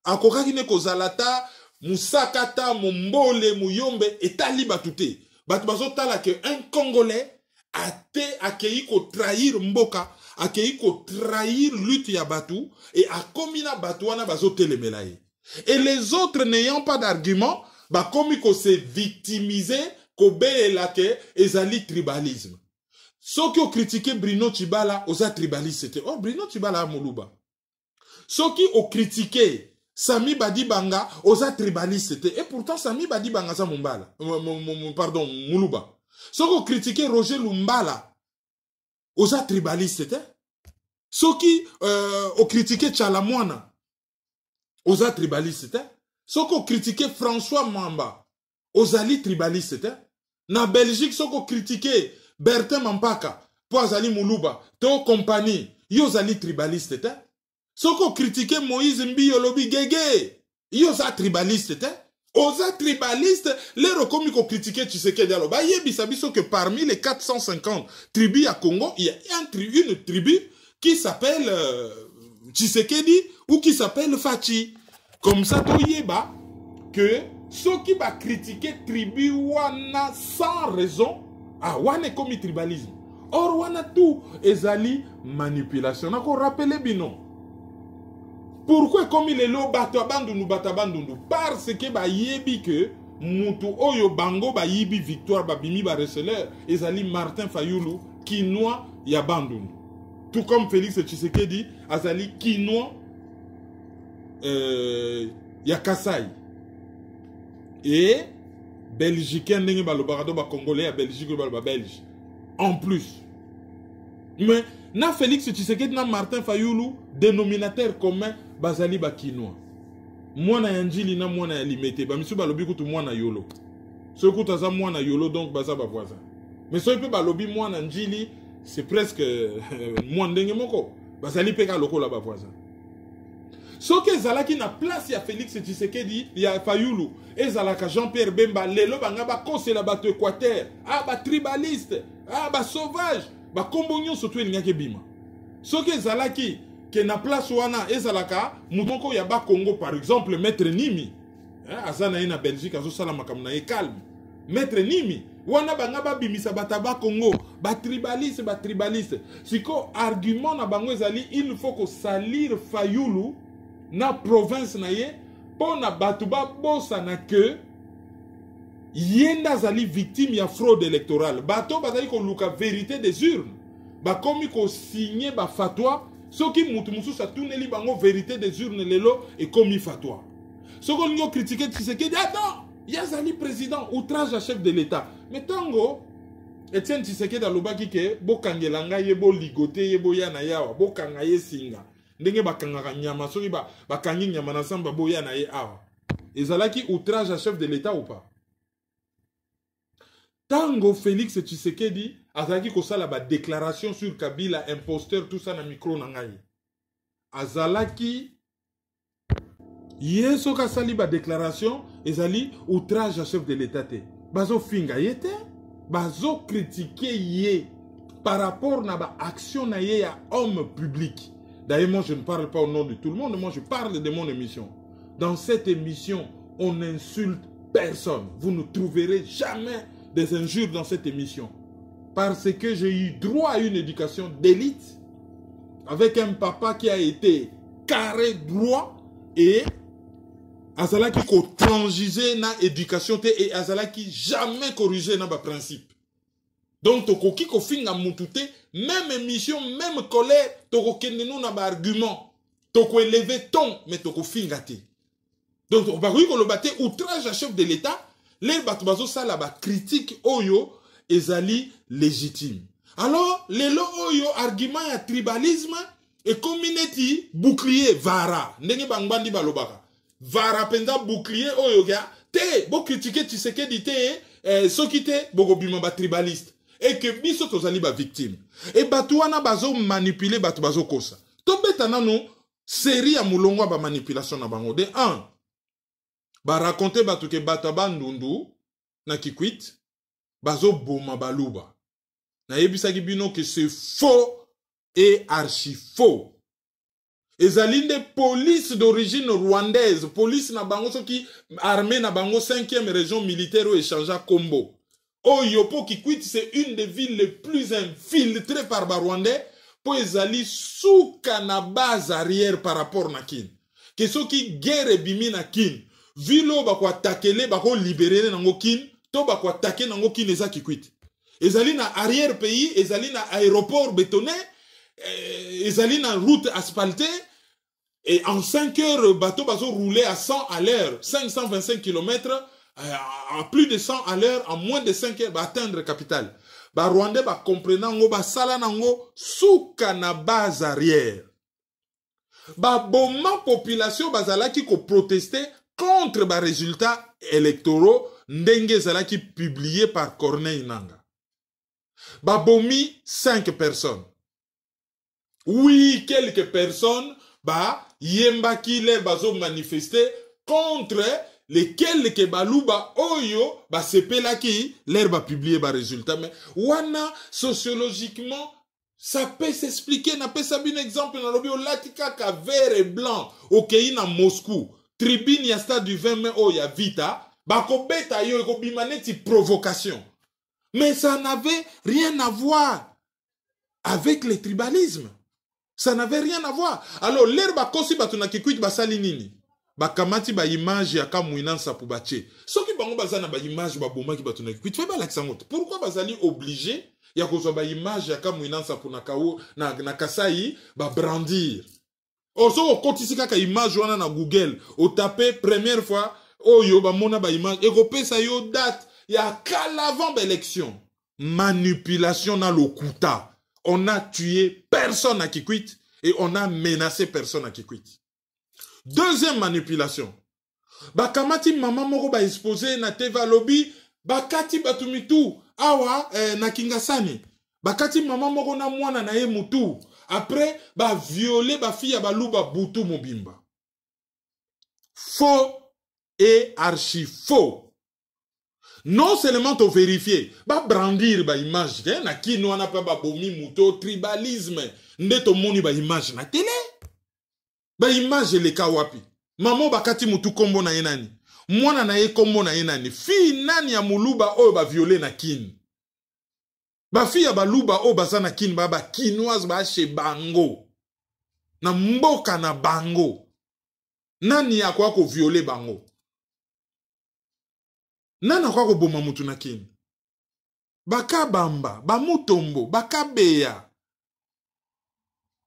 encore kine Zalata Musakata mosaka ta mombole Mouyombe et Talibatouté te bato bazotala que un congolais te akei trahir mboka akei kotrahir lutte ya trahir Et akomi a bazo wana bazotelemela et les autres n'ayant pas d'argument il s'est victimisé kobelela et ezali tribalisme qui soki critiqué brino Tibala, oza tribaliste Oh Oh brino Tibala, Ceux qui soki critiqué sami Banga oza tribaliste c'était. et pourtant sami badibanga ça Mumbala. Euh, pardon moluba soki critiqué roger lumbala oza tribaliste c'était. soki euh, okritike osa mwana oza tribaliste qui ont critiqué françois mamba ozali tribaliste c'était na belgique soko critiqué bertin mampaka Poazali azali muluba. to kompani yo ozali tribaliste te Soko critiqué moïse mbi olobi gege yo oza tribaliste te oza tribaliste lero okomi kokritike tshisekedi alo bayebisa biso que parmi les 450 tribus à congo il y a une tribu qui s'appelle euh, ou qui s'appelle faci comme ça toyeba que soki critiquer tribu wana sans raison ah wana commis tribalisme or wana tu ezali manipulation rappeler bino pourkui ekomi lelo nous batabandu nous nous parce ba yebi que mutu oyo bango yibi victoire ba receleur. ezali martin fayulu nous ya tout comme félix tshisekedi azali kinois euh, ya kasai et belgicain ndenge des congolais Congolais belgique des bah, belge en plus mais na félix tshisekedi na martin fayulu dénominateur commun bazali bakinois moi na njili na na je suis misu balobi kutu na yolo soki kutu moi na yolo donc baza voisin. mais soki peu balobi na njili c'est presque euh, *laughs* moi ndenge moko bazali voisin. soki ezalaki na place ya félix tshisekedi ya fayulu ezalaka jean pierre bemba lelo banga bakosela bato équateur ah batribaliste ah basauvage bakombo nyonso to elingaki ebima soki ezalaki ke na place wana ezalaka moto moko ya bakongo par exemple maître nimi eh, aza na ye na belgique azosala makambo na ye calme maître nimi wana banga babimisa bato bakongo batribaliste batribaliste siko argument na bango ezali il faut kosalir fayulu na province na ye mpo na bato babosana ke ye nde azali victime ya fraude électorale bato bazali koluka vérité des urnes bakomi kosigne bafatwa soki motu mosusu atuneli bango vérité des urnes lelo ekomi fatwa soki olingi okritike tshisekedi ata ye azali président outrage ya chef de l'état me ntango etienne tshisekedi alobaki ke bokangela ngai ye boligote ye boya na ye awa bokanga ye singa ndenge bakangaka nyama soki bakangi ba nyama na zamba boya na ye awa ezalaki outrage ya chef de l'état ou pas ntango félix tshisekedi azalaki kosala badéclaration sur kabila imposteur tout ça na micro na ngai azalaki ye soki asali badéclaration ezali outrage ya chef de l'état te bazofinga ye te bazokritike ye par rapport na baaction na ye ya homme publique D'ailleurs, moi, je ne parle pas au nom de tout le monde, moi, je parle de mon émission. Dans cette émission, on n'insulte personne. Vous ne trouverez jamais des injures dans cette émission. Parce que j'ai eu droit à une éducation d'élite avec un papa qui a été carré droit et azala qui a transiger na éducation et azala qui jamais corriger dans ba principe. Donc tu même émission même colère T'oko ba nuna toko tokoeleve ton me toko fingate. donc qu'on le te outrage à chef de l'état ça la critique critique oh oyo ezali légitime alors lelo oyo oh argument ya tribalisme et communauté bouclier vara ndenge bangbandi balobaka vara penda bouclier oyo oh ya te que dit te eh, soki eh, te ba tribaliste. eke biso tozali bavictime e bato wana bazomanipule bato bazokosa tobeta nanu seri ya molongo ya bamanipulation na bango de 1 barakonte bato ke bato ya bandundu na kikwit bazoboma baluba nayebisaki bino ke se faux e archifaux ezali nde polise d'origine rwandaise polise na bango soki armée na bango 5e région militaire oyo echange nkombo Oyopo oh, quitte c'est une des villes les plus infiltrées par Rwandais pour les alliés sous base arrière par rapport à kin. Que ce qui guerre bimi na kin, vilo bako attaquer bako libérer nango kin, to bako attaquer nango kin qui Kikwit. Ezali na arrière pays, ezali na aéroport bétonné, eh, ezali na route asphaltée, et en 5 heures, bateau bazo rouler à 100 à l'heure, 525 km, en euh, plus de 100 à l'heure en moins de 5 heures atteindre capitale comprendre bakomprena yango basala que yango sous sous base arrière La population va protester contre résultats électoraux ndenge qui publié par corneille nanga bomi 5 personnes oui quelques personnes les le manifester contre lesquels oyo ba oyo l'herbe l'air par résultat mais wana sociologiquement ça peut s'expliquer a un exemple dans olati kaka vert et blanc okei na moscou tribune ya stade du 20 mai y a vita beta yo ko bimaneti provocation mais ça n'avait rien à voir avec le tribalisme ça n'avait rien à voir alors l'air kosi été na kikuit bakamati image ya kamuinansa pour batie soki bango baza ba image ba bato na kikuiti balakisa yango te Pourquoi bazali oblige ya kozwa image ya kamwina pour na, kao, na, na kasai brandir. or soki okotisi kaka image wana na google otape première fois oyo image baimage ekopesa yo date ya kala avant l'élection. manipulation na lokuta on a tué personne à Kikwit et on a menacé personne à Kikwit. deuxième manipulation bakamati mama moko baexpose na te balobi bakati bato mitu awa eh, na kingasani bakati mama moko na mwana na ye mutu apres baviole bafille ya baluba butu mobimba faux et archi faux non seulement tovérifie babrandir baimage te eh, na kino wana mpe babomi mutu tribalisme nde tomoni baimage na tele baimage eleka wapi mama bakati mutu kombo na ye nani mwana na ye kombo na ye nani fille nani ya moluba oyo baviole na kini bafille ya baluba oyo baza na kini baa bakinoise baashe bango na mboka na bango nani akoya koviole bango nani akoya koboma mutu na kini bakabamba bamutombo bakabeya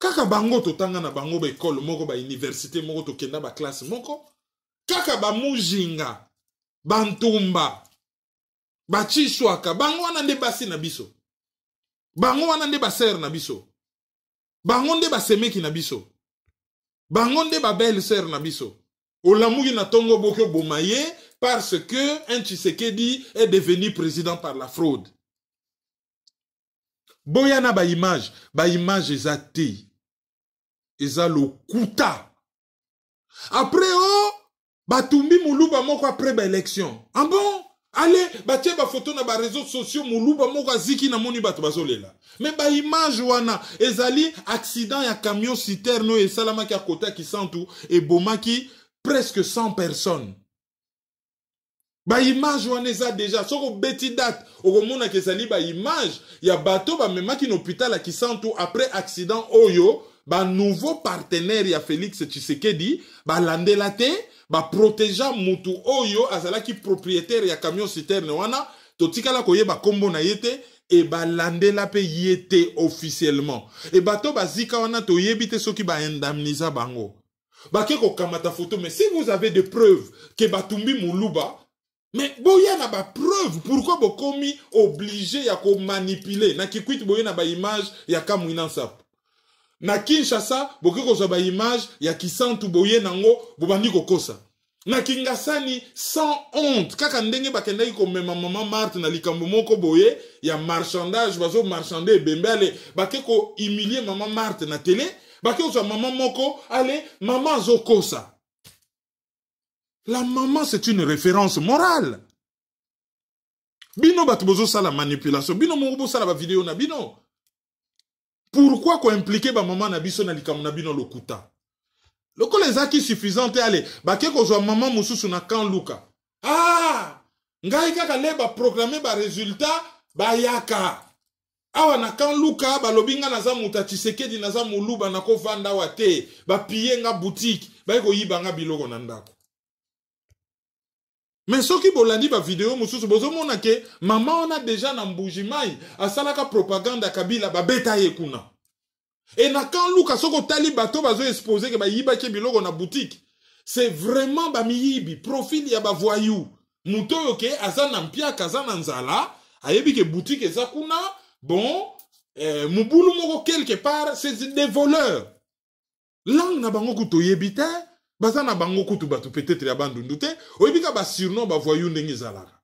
kaka bango totanga na bango baekole moko bauniversité moko tokenda baklasse moko kaka bamujinga bantumba baciswaka bango wana nde basi na biso bango wana nde basere na biso bango nde basemeki na biso bango nde babelle sere na biso olamuki na ntongo boki oboma ye parce que un tshisekedi est devenu président par la fraude boya na baimage baimage eza te eza lokuta après o oh, batumbi muluba moko après baélection ah bon ale batie photo na réseaux sociaux moluba moko aziki namoni bato bazolela me baimage wana ezali accident ya camion citerne oyo esalamaki tout et ebomaki presque 100 personnes baimage wana eza deja soko petit date okomonaka ezali baimage ya bato bamemaki na hôpital ya kisantu après accident oyo nouveau partenaire ya félix tshisekedi balandela moutou baproteja mutu oyo ki propriétaire ya camion citerne wana la koyeba kombo na e et ebalandela la pe te officiellement e bato bazika wana to te soki indemniser bango ko kamata photo mais si vous avez des preuves ke batumbi muluba mais a na preuve, pourquoi bokomi oblige ya manipulé, na kikwiti boye na image, ya kamwina nsapo na kinshasa za kozwa image, ya kisantu boye nango bobandi kokosa na kingasani sans honte kaka ndenge yiko komema maman marte na likambo moko boye ya marchandage bazo marchande ale bakeko kohumilie maman marte na tele bake kozwa mama moko ale mama kosa. la maman c'est une référence morale bino sa la manipulation bino moko ba vidéo na bino pourquoi koimplike bamama na biso na likambo na bino lokuta lokola ezalaki suffisant te ale bake kozwa mama mosusu na kan luka ah ngai kaka le baproklame baresultat bayaka awa na kan luka balobi nga naza moto ya tshisekedi naza moluba nakovanda awa te bapiye nga butike baye koyiba nga biloko na ndako me soki bolandi bavideo mosusu bozomona ke mama wana deja na mbujimai asalaka propagande ya kabila babeta ye kuna e na kan luka soki otali bato bazoexpose ke bayibaki biloko na boutique c'est vraiment bamiyibi profil ya bavoyu moto oyo ke aza na mpiaka aza na nzala ayebi ke boutique eza kuna bon eh, mobulu moko quelque part c'est des voleurs langue na bango kutoyebi te baza na bango kutu batu peut-être ya bandundu te ba surnom, ba voyou ndenge ezalaka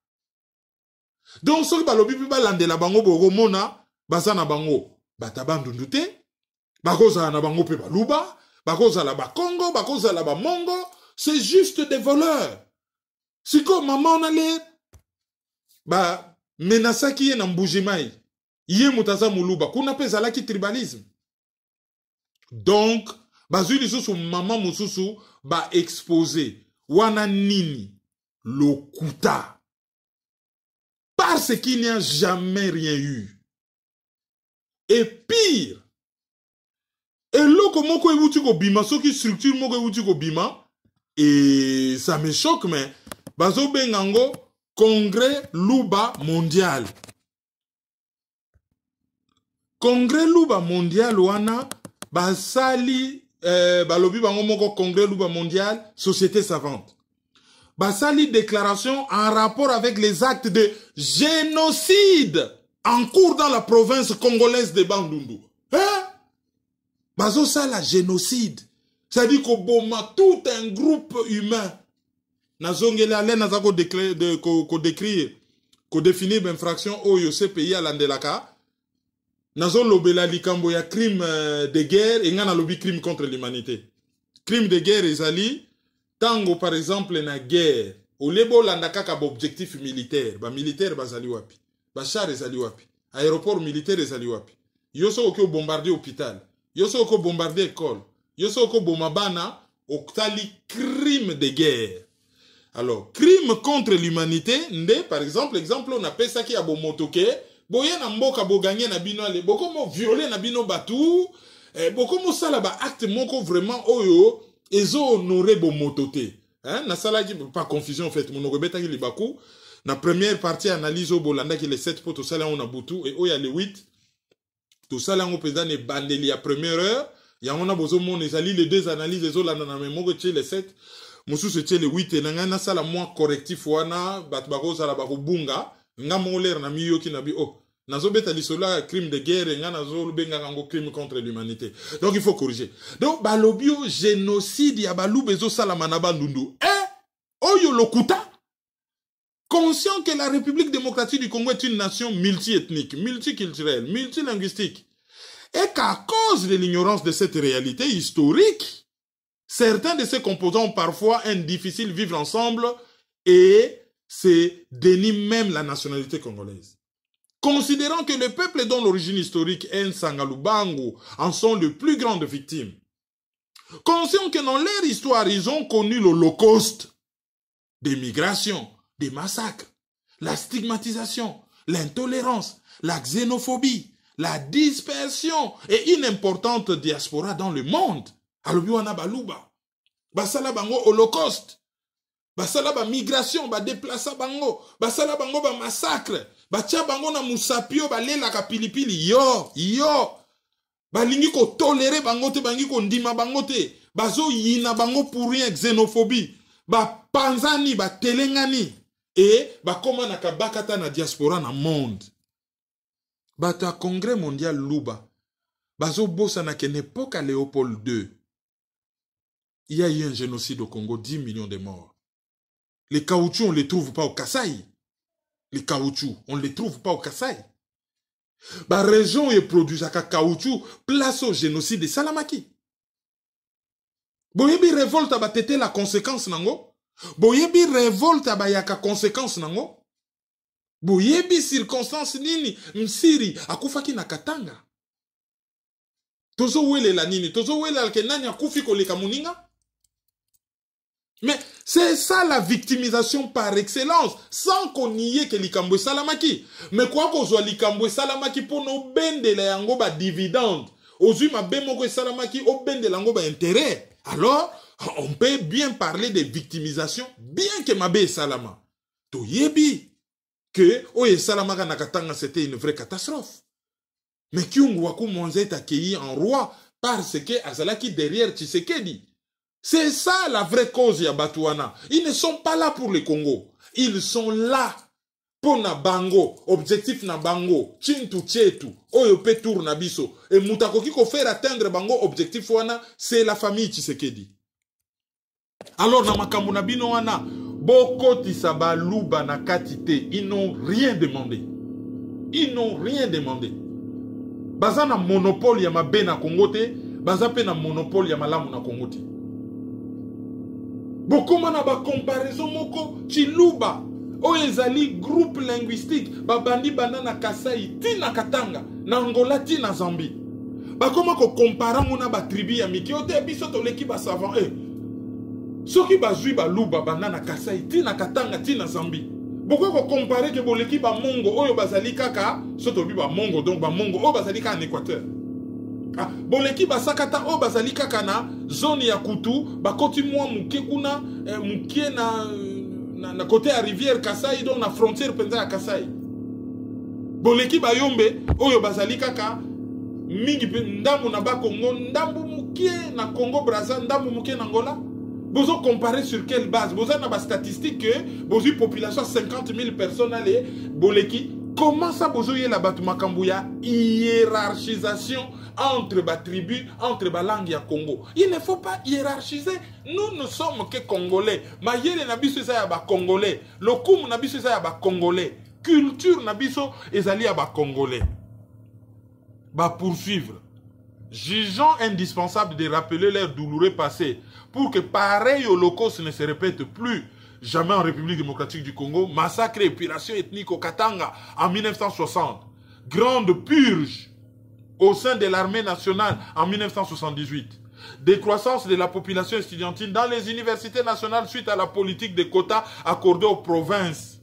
donc soki bi lande la bango mona baza na bango bata bandu te bakoza na bango pe baluba bakoza la ba Mongo c'est juste des voleurs sikoyo comme maman le ba ye na mbujimai ye moto aza muluba kuna la ki tribalisme donc bazwi lisusu mama mosusu baexpose wana nini lokuta parce qu'il n'y a jamais rien eu et pire eloko moko euti kobima soki structure moko euti kobima e ça me choque mais bazobenga yango congrès luba mondial congrès luba mondial wana basali le eh, balobi bango moko congrès mondial société savante bah, ça lit déclaration en rapport avec les actes de génocide en cours dans la province congolaise de Bandundu hein bah, le génocide Ça à dire que tout un groupe humain nazongela ale qui qu'au définir infraction au ce pays Landelaka, nazolobela likambo ya crime euh, de guerre enga nalobi crime contre l'humanité crime de guerre ezali ntango par exemple na guerre olie bolanda kaka baobjectif militaire bamilitaire bazali wapi bashar ezali wapi aéroport militaire ezali wapi yo soki okoki obombarde hôpital yo soki okoki obombarde école yo soki okoboma bana okotali crime de guerre alors crime contre l'humanité nde par exemple exemple oyo napesaki ya bomoto ke boye na mboka boganye na bino ale mo violer na bino batu eh, ba acte moko vraiment oyo honorer bo motote hein? di pas confusion en fait monoko ebetaki libaku na première partie analyse oyo bolandaki le 7 mpo sala on na butu e oyo le 8 tosala yango mpenza na bandeli a première heure yango na bozomona ezali les deux analyses analyse ezolanda na me moko etie le 7 mosusu etie le 8 on na ngai nasala moins correctif wana bato bakozala bunga nga na miyoki na bi oh, nazobeta lisolo crime de guerre nga crime contre l'humanité donc il faut corriger donc balobi génocide ya baluba ezosalama na bandundu eh, oyo lokuta conscient que la république démocratique du congo est une nation multiethnique multiculturelle multilinguistique et qu'à cause de l'ignorance de cette réalité historique certains de ses composants ont parfois un difficile vivre ensemble et c'est déni même la nationalité congolaise. Considérant que le peuple dont l'origine historique est Nsangalubangu en sont les plus grandes victimes. Conscient que dans leur histoire, ils ont connu l'Holocauste, des migrations, des massacres, la stigmatisation, l'intolérance, la xénophobie, la dispersion et une importante diaspora dans le monde. Alobi baluba. Basala bango holocauste. basala bamigration badeplasa bango basala bango bamassacre batya bango na mosapi oyo balelaka pilipili yo yo balingi kotolere bango te balingi kondima bango te bazoyina bango pour rien xénophobie bapanzani batelengani e bakóma na kabaka ta na diaspora na monde bato ya congre mondial luba bazobosana kene epoka léopold ii il y a eu un génocide au congo 10 millions de morts Les caoutchoucs, on ne les trouve pas au Kassai. Les caoutchoucs, on ne les trouve pas au Kassai. La région est produit à caoutchouc, place au génocide de Salamaki. Boyebi révolte à ah bah, tété la conséquence nango. Boyebi révolte à ah bayaka conséquence nango. Boyebi circonstance nini msiri akufaki na katanga. Tozo wele la nini, tozo wele la nani akufi koleka muninga. Mais c'est ça la victimisation par excellence, sans qu'on y ait que likambo salamaki. Mais quoi qu'on soit likambo salamaki pour nos bendela yango ba dividende, yeux ma bemoko salamaki au bendela yango ba intérêt. Alors, on peut bien parler de victimisation, bien que mabe salama. To yebi que oye oh, salamaka nakatanga c'était une vraie catastrophe. Mais qui Waku Monze est accueilli en roi parce que Azalaki derrière Tshisekedi. C'est ça la vraie cause Yabatouana. Ils ne sont pas là pour le Congo. Ils sont là pour Nabango. Objectif Nabango. Chintu Chetu. Oyo tour Nabiso. Et Moutakoki ko faire atteindre Bango objectif Wana, c'est la famille Tshisekedi. Alors na Nabino Wana. Boko Tisaba Luba katite. Ils n'ont rien demandé. Ils n'ont rien demandé. Bazana monopole Yama na Congo te. Baza na monopole Yama Lamu na Congo te. bokóma na bacomparaison moko chiluba oyo ezali groupe linguistique babandi banda na kasai ti na katanga na angola ti na zambie bakóma kokompara ngo na batribu ya mike oyo te biso toleki basavant e eh. soki bazwi baluba banda na kasai ti na katanga ti na zambie bokoki kokompare ke boleki bamongo oyo bazali kaka so tobi bamongo donc bamongo oyo bazali kaka na équateur boleki basakata o oyo zone ya kutu bakoti mwa moke kuna eh, euh, na, na, na rivière kasai donc na frontière mpenza ya kasai boleki bayombe oyo basalikaka, kaka mingi ndambu na bakongo ndambu moke na congo braza ndambu moke na ngola Vous comparer sur quelle base Vous na bas statistiques que population 50 000 personnes à Boleki. Comment ça vous avez la hiérarchisation entre ma tribu, entre ma langue à Congo. Il ne faut pas hiérarchiser. Nous ne sommes que Congolais. Mayele n'a ça ya ba Congolais. Lokum nabisso ça ya ba Congolais. Culture n'a pas ya ba Congolais. poursuivre. Jugeant indispensable de rappeler leur douloureux passé pour que pareil holocauste ne se répète plus jamais en République démocratique du Congo, massacre et épuration ethnique au Katanga en 1960, grande purge au sein de l'armée nationale en 1978. Décroissance de la population estudiantine dans les universités nationales suite à la politique des quotas accordée aux provinces.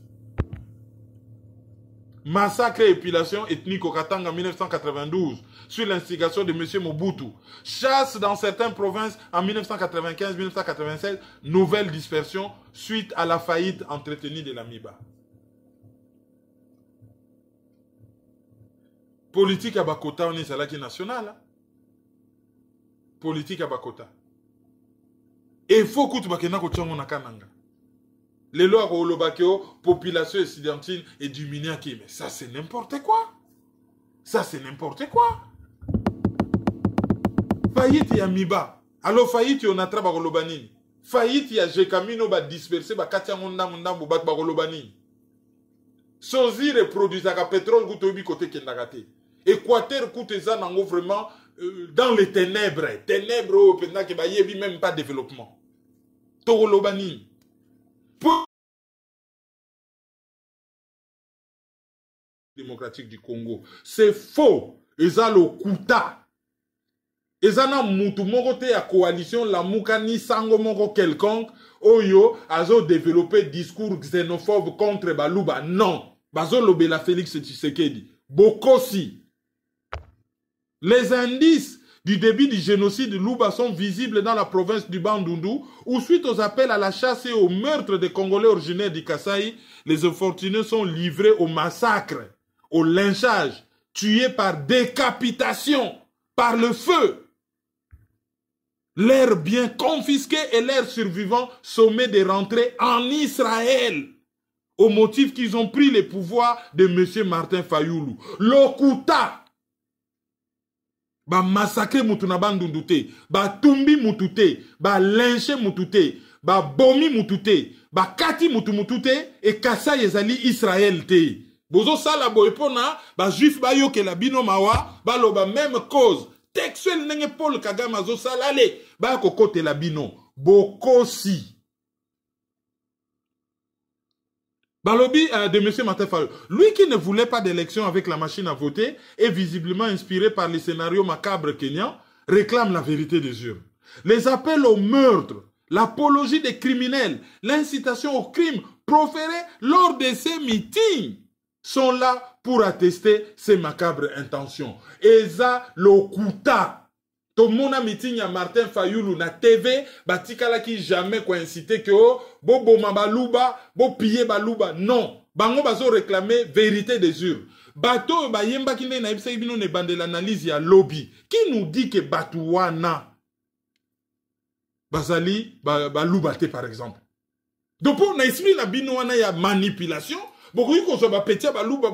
Massacre et épilation ethnique au Katanga en 1992 sur l'instigation de M. Mobutu. Chasse dans certaines provinces en 1995-1996, nouvelle dispersion suite à la faillite entretenue de l'Amiba. Politique à bakota est salaki national hein. politique à bakota faut que tu na kananga lelo au o population et qui mais ça c'est n'importe quoi ça c'est n'importe quoi y ya miba alo on onatra bakoloba nini fayite ya jekamino a y yango ndambo ndambo il y a sozi pétrole, petrole kutu côté qui te Équateur Kouteza Nango vraiment euh, dans les ténèbres. Ténèbres oh, au que n'y a même pas développement. Torolobani. Lobani. démocratique du Congo. C'est faux. Ils ont le Kouta. ezana mutu la te ya coalition ni sango moko quelconque oyo un discours xénophobe contre baluba non bazolobela félix tshisekedi bokosi les indices du débit du génocide de Luba sont visibles dans la province du Bandundu, où suite aux appels à la chasse et au meurtre des Congolais originaires du Kassai, les infortunés sont livrés au massacre, au lynchage, tués par décapitation, par le feu. Leurs biens confisqués et leurs survivants sommés de rentrer en Israël au motif qu'ils ont pris les pouvoirs de M. Martin Fayoulou. L'Okuta, bamasakre mutu na bandundu te batumbi mutu te balenshe mutu te babomi mutu te bakati mutu mutu te ekasa ezali israele te bozosala boye mpona bajuife bayokela bino mawa baloba meme cause textuel ndenge paul kagame azosala ale baya kokotela bino bokosi Balobi euh, de M. Matéfa, lui qui ne voulait pas d'élection avec la machine à voter, est visiblement inspiré par les scénarios macabres kenyans, réclame la vérité des urnes. Les appels au meurtre, l'apologie des criminels, l'incitation au crime proférée lors de ces meetings sont là pour attester ces macabres intentions. Eza Lokuta, tomona meeting ya martin fayulu na tv batikala ki jamais que ke o oh, balouba, baluba bopiye baluba non bango réclamer vérité des yeux bato oyo bayembaki na nayebisaki ne ne bande l'analyse ya lobi nous lobby. Qui bato wana bazali baluba ba te par exemple donc pour na esili na bino ya manipulation bokoki kozwa bapetia baluba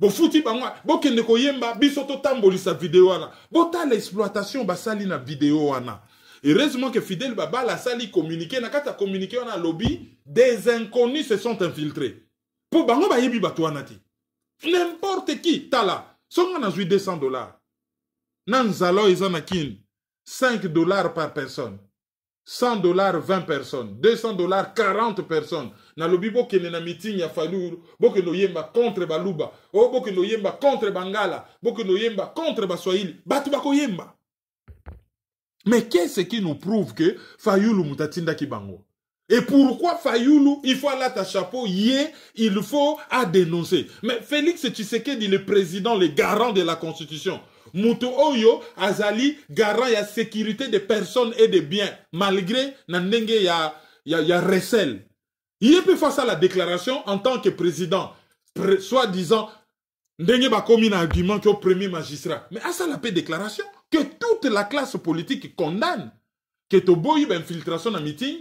bofuti bango bokende koyemba biso totambolisa video wana botala exploitation basali na video wana heureusement que fidèle babala asali communiqué na kati ya communiqué wana alobi des inconnus se sont infiltrés mpo bango bayebi bato wana te n'importe qui tala songa nazwi 200 dollars na nzala oyo eza na kini 5 dollars par personne 100 dollars 20 personnes, 200 dollars 40 personnes. Na lobi meeting ya contre baluba, oh, contre bangala, contre baswahili, Mais qu'est-ce qui nous prouve que Fayulu mutatinda kibango? Et pourquoi Fayoulou, il faut aller à ta chapeau, il faut à dénoncer. Mais Félix Tshisekedi, le président, le garant de la Constitution, muto oyo azali garant la sécurité des personnes et des biens malgré na ndenge ya, ya, ya recel ye mpe face à la déclaration en tant que président soi-disant ndenge commis un argument au premier magistrat mais ça la paix déclaration que toute la classe politique condamne que toboyi infiltration na meeting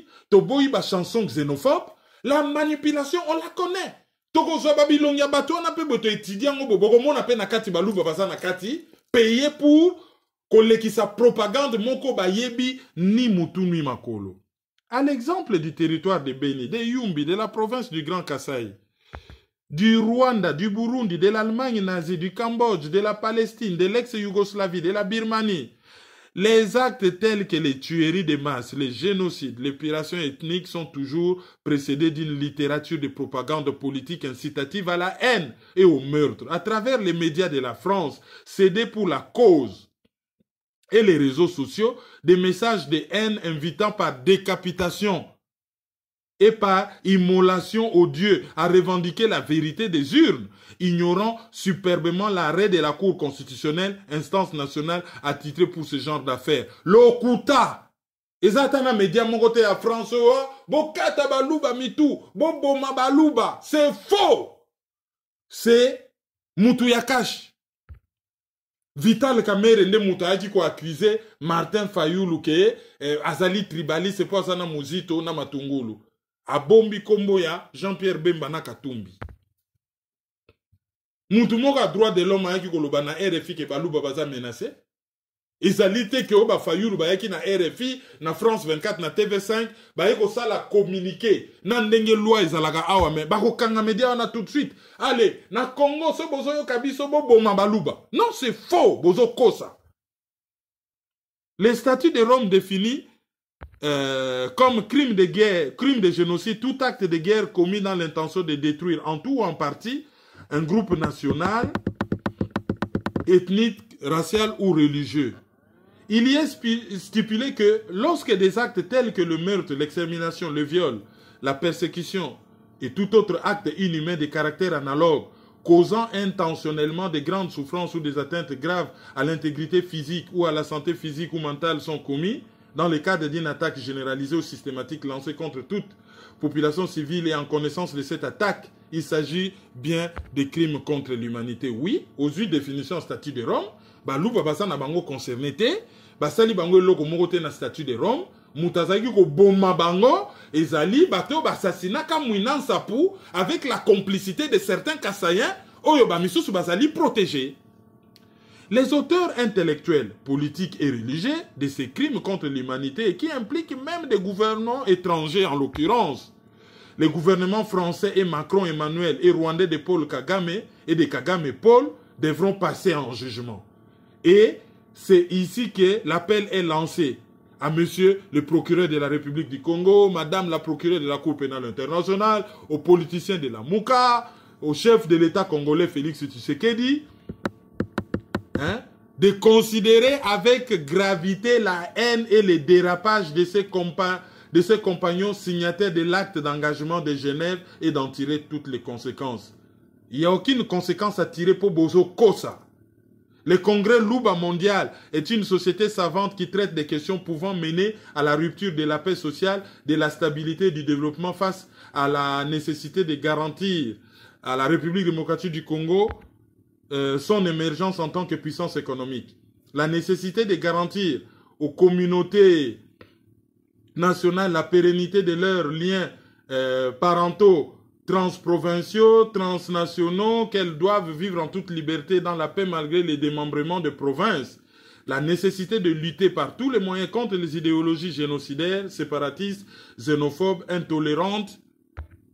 ba chanson xénophobe la manipulation on la connaît Tu babilongi ya bato wana mpe boto etidie yango bobokomona mpe na kati baluva payer pour sa propagande moko bayebi ni mutu ni makolo Un exemple du territoire de Beni, de Yumbi, de la province du Grand Kassai, du Rwanda, du Burundi, de l'Allemagne nazie, du Cambodge, de la Palestine, de l'ex-Yougoslavie, de la Birmanie, les actes tels que les tueries de masse, les génocides, l'épuration ethnique sont toujours précédés d'une littérature de propagande politique incitative à la haine et au meurtre. À travers les médias de la France, cédés pour la cause et les réseaux sociaux, des messages de haine invitant par décapitation, et par immolation aux dieux à revendiquer la vérité des urnes, ignorant superbement l'arrêt de la Cour constitutionnelle, instance nationale attitrée pour ce genre d'affaires. L'Okuta Et ça, media média à france oh, c'est faux c'est Moutouyakash! vital kamere nde qui a accusé martin fayulu ke Fayou eh, azali c'est pas ça na mozito na matungulu abombi nkombo ya jean pierre bemba na katumbi mutu moko ya droit de l'homme ayaki koloba na rfi ke baluba baza menace ezali te ke oyo bafayulu bayaki na rfi na france 24 na tv5 bayaki kosala communike na ndenge lwa ezalaka awa me bakokanga media wana tout de suite ale na congo so bozoyoka biso boboma baluba non c'est faux bozokosa le statut de l'homme défini Euh, comme crime de guerre, crime de génocide, tout acte de guerre commis dans l'intention de détruire en tout ou en partie un groupe national, ethnique, racial ou religieux. Il y est stipulé que lorsque des actes tels que le meurtre, l'extermination, le viol, la persécution et tout autre acte inhumain de caractère analogue causant intentionnellement des grandes souffrances ou des atteintes graves à l'intégrité physique ou à la santé physique ou mentale sont commis, dans le cadre d'une attaque généralisée ou systématique lancée contre toute population civile et en connaissance de cette attaque, il s'agit bien de crimes contre l'humanité. Oui, aux huit définitions statut de Rome, bah, loupa bango concerné te, sali bango loko moko na statut de Rome, mutazaki ko boma bango, ezali bato ka kamwina Sapou avec la complicité de certains Kassayens, oyo ba su basali protégés. Les auteurs intellectuels, politiques et religieux de ces crimes contre l'humanité qui impliquent même des gouvernements étrangers en l'occurrence, les gouvernements français et Macron Emmanuel et rwandais de Paul Kagame et de Kagame Paul devront passer en jugement. Et c'est ici que l'appel est lancé à monsieur le procureur de la République du Congo, madame la procureure de la Cour pénale internationale, aux politiciens de la Mouka, au chef de l'État congolais Félix Tshisekedi, Hein? de considérer avec gravité la haine et les dérapages de ses, de ses compagnons signataires de l'acte d'engagement de Genève et d'en tirer toutes les conséquences. Il n'y a aucune conséquence à tirer pour Bozo Kosa. Le Congrès Louba mondial est une société savante qui traite des questions pouvant mener à la rupture de la paix sociale, de la stabilité et du développement face à la nécessité de garantir à la République démocratique du Congo euh, son émergence en tant que puissance économique. La nécessité de garantir aux communautés nationales la pérennité de leurs liens euh, parentaux transprovinciaux, transnationaux, qu'elles doivent vivre en toute liberté dans la paix malgré les démembrements de provinces. La nécessité de lutter par tous les moyens contre les idéologies génocidaires, séparatistes, xénophobes, intolérantes.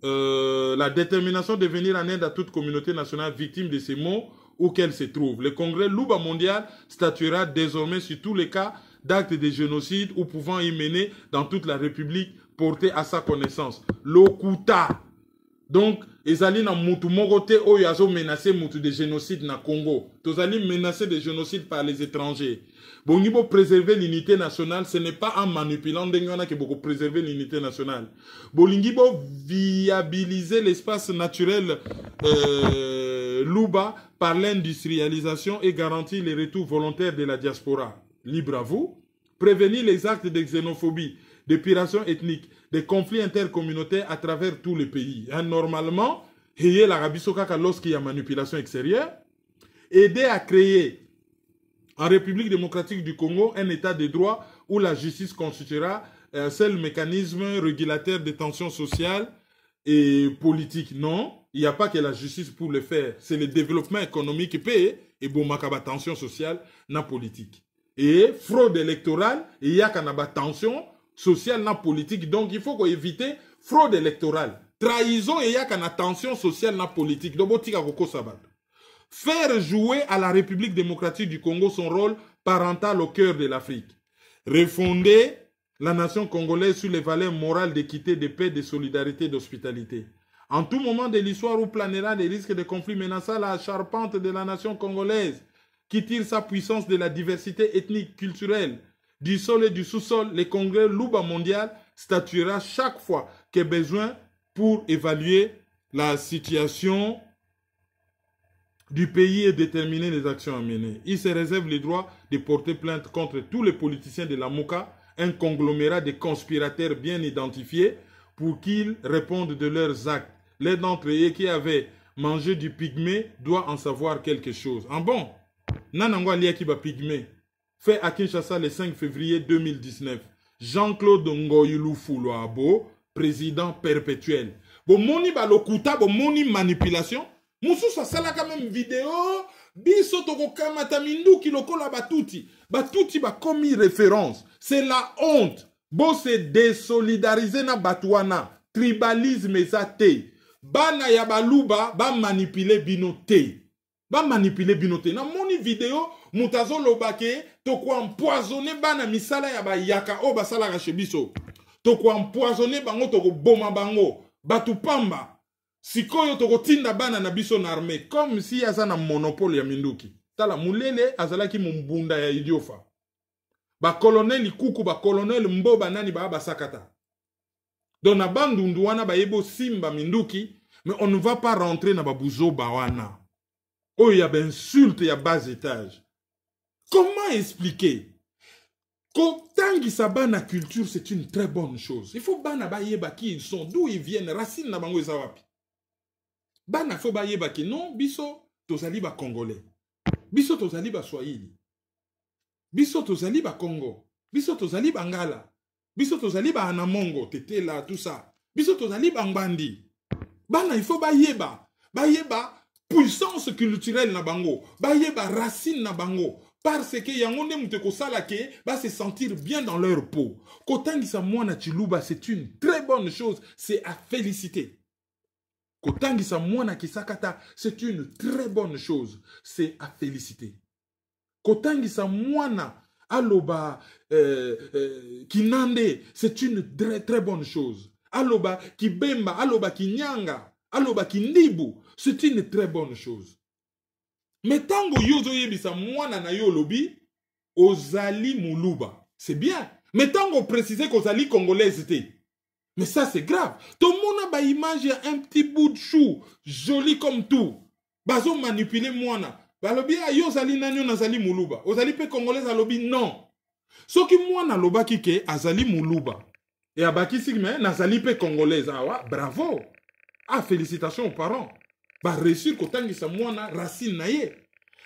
Euh, la détermination de venir en aide à toute communauté nationale victime de ces maux où qu'elle se trouve. Le Congrès luba mondial statuera désormais sur tous les cas d'actes de génocide ou pouvant y mener dans toute la République portée à sa connaissance. L'Okuta. Donc, ezali na mutu oyo azo menacer mutu de génocide na Congo. Tozali menacé de génocide par les étrangers. il bo préserver l'unité nationale, ce n'est pas en manipulant qui qui vont préserver l'unité nationale. Bolingi viabiliser l'espace naturel euh, Luba par l'industrialisation et garantir les retours volontaires de la diaspora. Libre à vous. Prévenir les actes de xénophobie, de piration ethnique, des conflits intercommunautaires à travers tous les pays. Hein, normalement, ayez l'Arabie Sokaka lorsqu'il y a manipulation extérieure. Aider à créer en République démocratique du Congo un état de droit où la justice constituera un euh, seul mécanisme régulateur des tensions sociales et politiques. Non, il n'y a pas que la justice pour le faire. C'est le développement économique et et bon, tension sociale non politique. Et fraude électorale, il y a une tension sociale la politique. Donc, il faut éviter fraude électorale. Trahison, il y a une tension sociale la politique. Donc, Faire jouer à la République démocratique du Congo son rôle parental au cœur de l'Afrique. Refonder la nation congolaise sur les valeurs morales d'équité, de paix, de solidarité, d'hospitalité. En tout moment de l'histoire où planera les risques de conflits menaçant la charpente de la nation congolaise, qui tire sa puissance de la diversité ethnique, culturelle, du sol et du sous-sol, le Congrès Louba mondial statuera chaque fois qu'il besoin pour évaluer la situation du pays et déterminer les actions à mener. Il se réserve le droit de porter plainte contre tous les politiciens de la MOCA, un conglomérat de conspirateurs bien identifiés, pour qu'ils répondent de leurs actes les d'entre eux qui avaient mangé du pygmée doit en savoir quelque chose. En ah bon, Nanangwa Liakiba Pygmée, fait à Kinshasa le 5 février 2019. Jean-Claude Ngoyulu Loabo, président perpétuel. Bon, moni balokuta, bon, moni manipulation. ça, a quand même vidéo. Biso toko kamata minduki lokola batuti. Batuti ba commis référence. C'est la honte. Bon, c'est désolidariser na batouana. Tribalisme et bana ya baluba bamanipule bino te bamanipule bino te namoni video moto azoloba ke tokoempoisonne bana misala ya bayaka oyo basalaka che biso tokoempoisonne bango tokoboma bango bato pamba sikoyo tokotinda bana na biso na arme comme si aza na monopole ya minduki tala molele azalaki mombunda ya idiofa bakoloneli kuku bakoloneli mboba nani baya basakata donc na bandundu wana bayebi osimba minduki mais on ne va pas rentrer na babuzoba wana oyo ya bainsulte ya bas étage comment expliquer kotangisa bana culture c'est une très bonne chose il faut bana bayeba qui ils sont d'où ils viennent racine na bango eza wapi bana fo bayebaki non biso tozali bacongolais biso tozali baswahili biso tozali bakongo biso tozali bangala biso tozali tété là, tout ça biso tozali bangbandi bana il faut bayeba yeba puissance culturelle na bango yeba racine na bango parce que yango nde ko ekosala ke se sentir bien dans leur peau kotangisa mwana chiluba c'est une très bonne chose c'est à féliciter kotangisa mwana kisakata c'est une très bonne chose c'est à féliciter kotangisa mwana Aloba, euh, euh, Kinande, c'est une très très bonne chose. Aloba, Kibemba, Aloba, Kinyanga, Aloba, Kindibu, c'est une très bonne chose. Mais tant yebisa mwana na yo lobi, ozali muluba. C'est bien. Mais tango précisé précisait qu'ozali congolais, c'était. Mais ça, c'est grave. Tout le monde a image, un petit bout de chou, joli comme tout. Bazo manipuler mwana balobi ayo ozali n'anyo nazali muluba ozali mpe congolais alobi non soki mwana alobaki ke azali muluba e abakisi me nazali mpe congolais awa bravo ah félicitation aux parents bareusir kotangisa mwana racine na ye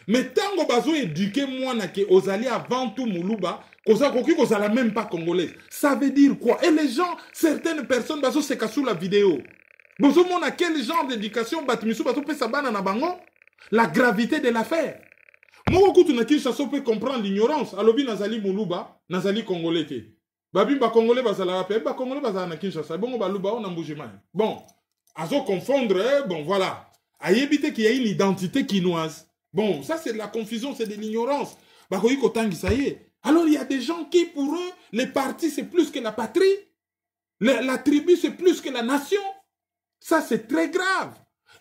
me ntango bazoéduke mwana ke ozali avant tout muluba koza koki kozala même pas congolais ça veut dire quoi et les gens certaines personnes bazoseka sous la vidéo na quel genre d'éducation bato misusu bazopesa bana na bango la gravité de l'affaire moko kutu na kinshasa mpe comprendre l'ignorance. alobi nazali moluba nazali congolais congolais babi bacongolais bazalaka mpe bacongolais bazala na kinshasa ebongo baluba a na mbujima bon confondre, eh, bon voilà. A Ayebite qu'il y a une identité quinoise. Bon, ça c'est de la confusion, c'est de l'ignorance. ça y est. Alors il y a des gens qui, pour eux, les partis c'est plus que la patrie. La, la tribu c'est plus que la nation. Ça c'est très grave.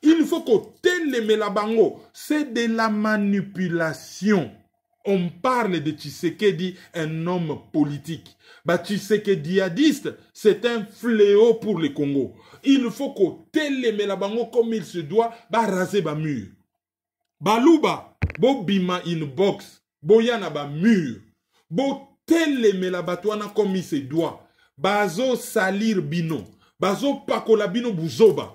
il faut kotelemela bango c'est de la manipulation on parle de Tshisekedi, un homme politique. Bah, Tshisekediadiste, c'est un fléau pour le Congo. Il faut qu'ôter les Melabango comme il se doit, bah, raser bah mur. Balouba, bobima in box, boyana bah mur. Bo les Melabatuana comme il se doit. Bazo salir bino. Bazo pakola bino bouzoba.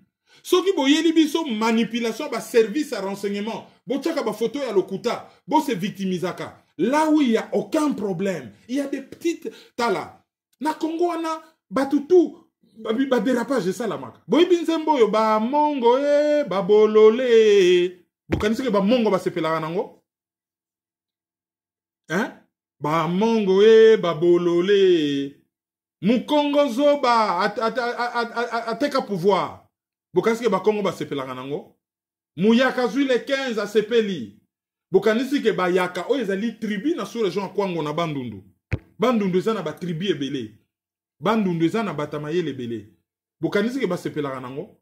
soki boyeli biso manipulation ya baservice ya renseignement botyaka bafoto ya lokuta bosevictimizaka la où il y a aucun problème il y a des petites tala na congo wana bato tu badérapage esalamaka boyebi nzembo oyo bamongo e eh, babolole bokanisi ke bamongo basepelaka nango hein? bamongo e eh, babolole mokongo zoba ateka pouvoir bokanisi ke bakongo basepelaka nango muyaka azwi le 15 asepeli bokanisi ke bayaka oyo ezali tribu na sous région ya kwango na bandundu bandundu eza na batribu ebele bandundu eza na bato mayele ebele bokanisi ke basepelaka nango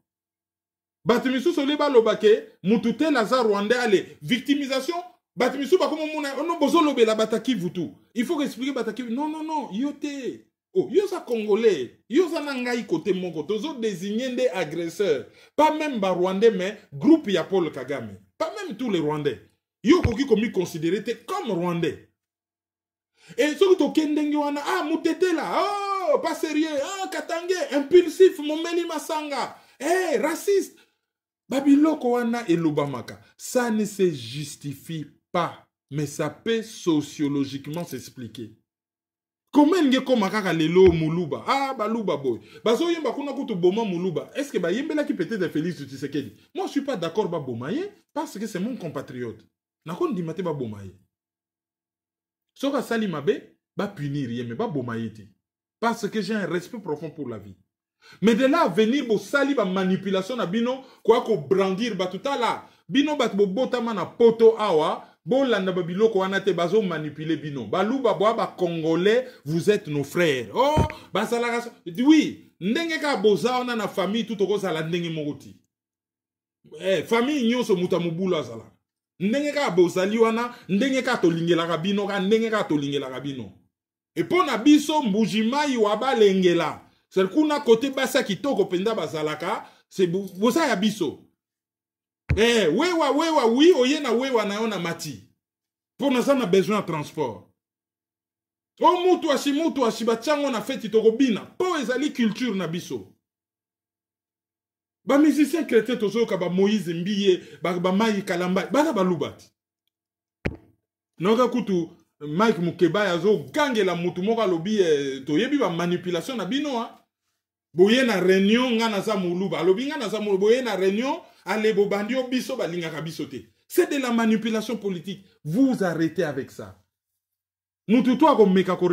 bato misusu olie baloba ke mutu tel aza rwandais ale victimisation bato misusu bakomomona no bozolobela batakivu tu il faut ke explike batakivu non non non yo te oh, yo aza congolais yo aza na ngai kote moko tozodesigne nde agresseur pas meme barwandais mais groupe ya paul kagame pas meme tous les rwandais yo okoki komiconsidere te comme rwandais e soki toke ndenge wana ah mutetela oh, pas sérieux ah, katange impulsif momeli masanga hey, eh, raciste babiloko wana elobamaka ça ne se justifie pas mais ça peut sociologiquement s'expliquer koma elingi ekóma kaka lelo moluba ah baluba boye bazoyemba kuna kutu boma moluba estce bayembelaki peut-être félix tshisekedi moi suis pas d'accord baboma ye parce que c'est mon compatriote nakondima te baboma ye soki asali mabe bapunir ye me baboma ye te parce que j'ai un respect profond pour la vie mais de là à venir bosali bamanipulation na bino koya kobrandir bato tala bino bato bobotama na poto awa bolanda babiloko wana te bazomanipule bino baluba bwa bacongolais vous êtes nos frères o oh, bazalaka oui ndenge kaka boza wana na famille tu tokozala ndenge moko ti eh, famille nyonso moto ya mobulu azalaka ndenge kaka bozali wana ndenge kaka tolingelaka bino kaka ndenge kaka tolingelaka bino e mpo na biso mbujimai wa balengela kuna kote basi ya kitoko mpenza bazalaka boza ya biso eh, wewa wewa wi oye na wewa na yo na mati mpo naza oh, na besoin ya transport o mutu asi mutu asi batiango na feti tokobina mpo ezali culture na biso bamusicien chrétien tozoyoka bamoïse mbiye bamai kalamba bana baluba ti noyoka kutu mike mokebaya azogangela mutu moko alobi eh, toyebi bamanipulation na bino a ah. boye na réunion ngai naza moluba alobi ngai naza moluba boye na réunion alebo bandio biso balingaka biso te c'est de la manipulation politique vous arrêtez avec ça meka to akomeka ko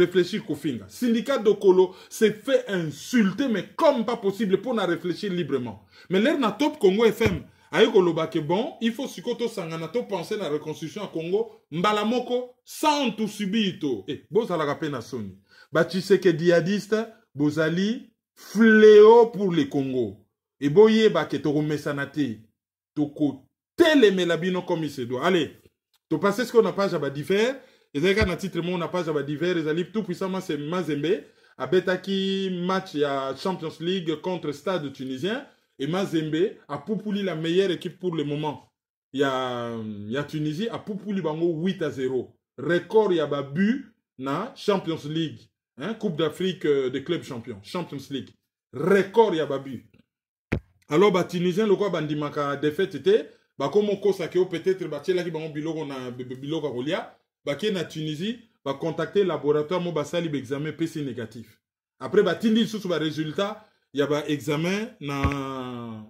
kofinga syndicat dokolo se fait insulter mais comme pas possible mpona réfléchir librement mais lere na top congo fm aye koloba ke bon il faut sikoyo tosangana topense na reconstruction ya congo Mbalamoko moko sans tout subir to e eh, bozalaka mpe na soni batshisekedi yadiste bozali fléau pour le congo et ba ke tokomesana te la bino comme il se doit allez ce qu'on na page d'hiver. Les gars, dans le titre mon na page d'hiver les ezali tout c'est mazembe Betaki, match a champions league contre stade tunisien et mazembe a apupuli la meilleure équipe pour le moment Il y a tunisie apupuli bango 8 à 0 record ya babu na champions league hein, coupe d'afrique euh, des clubs champions. champions league record ya babu alors batunisien lokola bandimaka defete te bakoma okosaki oyo peut-être batielaki bango biloko na biloko ya kolia bakei na tunisie bacontacte laboratoire mo basali baexamen pc négatif après batindi lisusu baresultat ya baexamen na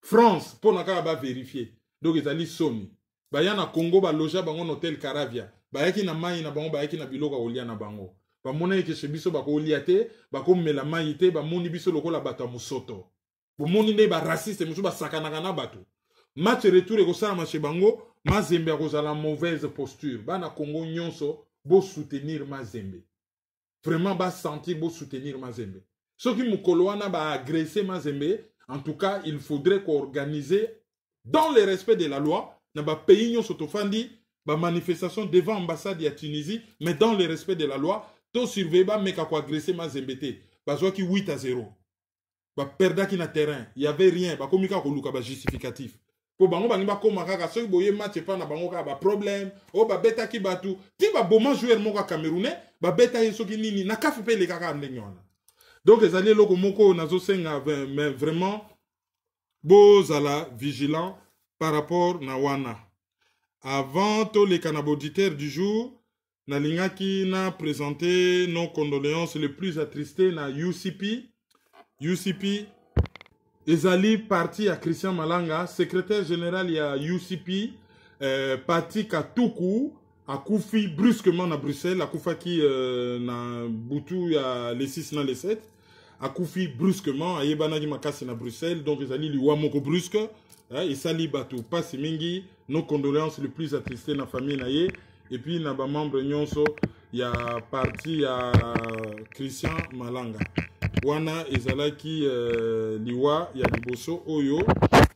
france mpona kaka baverifie donc ezali soni baya na congo baloja bango na hotel caravia bayaki na mai na bango bayaki na biloko ya kolia na bango bamonaki ke biso bakolia te bakomela mai te bamoni biso lokola bato ya mosoto bomoni nde raciste mosusu basakanaka na bato match retour ekosalama chez bango mazembe akozala mauvaise posture bana kongo nyonso ma mazembe vraiment basentir bosoutenir mazembe soki mokolo wana ma mazembe en tout cas il faudrait koorganize dans le respect de la loi na pays nyonso tofandi manifestation devant ambassade ya tunisie mais dans le respect de la loi ma bameka koagresse mazembe te bazwaki 8 à 0 perda qui na terrain il avait rien bakomi kaka ba justificatif. mpo bango ba bakóma kaka soki boye match epa na bango O ba oyo oh, babetaki bato ti bon joueur moko ya camerounais babeta ye soki nini na kafu pe les kaka ndenge wana donc les alliés loko moko zo senga mais vraiment la vigilant par rapport na wana avant tous les baauditeur du jour qui na présenté nos condoléances le plus attristé na ucp UCP ezali parti ya christian malanga secrétaire général ya UCP eh, parti katuku akufi brusquement na bruxelles akufaki euh, na butu ya le 6 na le 7 akufi brusquement ayebanaki makasi na bruxelles donc ezali liwa moko brusque eh, esali bato mpasi mingi nos condoléances le plus attristé na famille na ye epuis na bamembre nyonso ya parti ya christian malanga wana ezalaki euh, liwa ya liboso oyo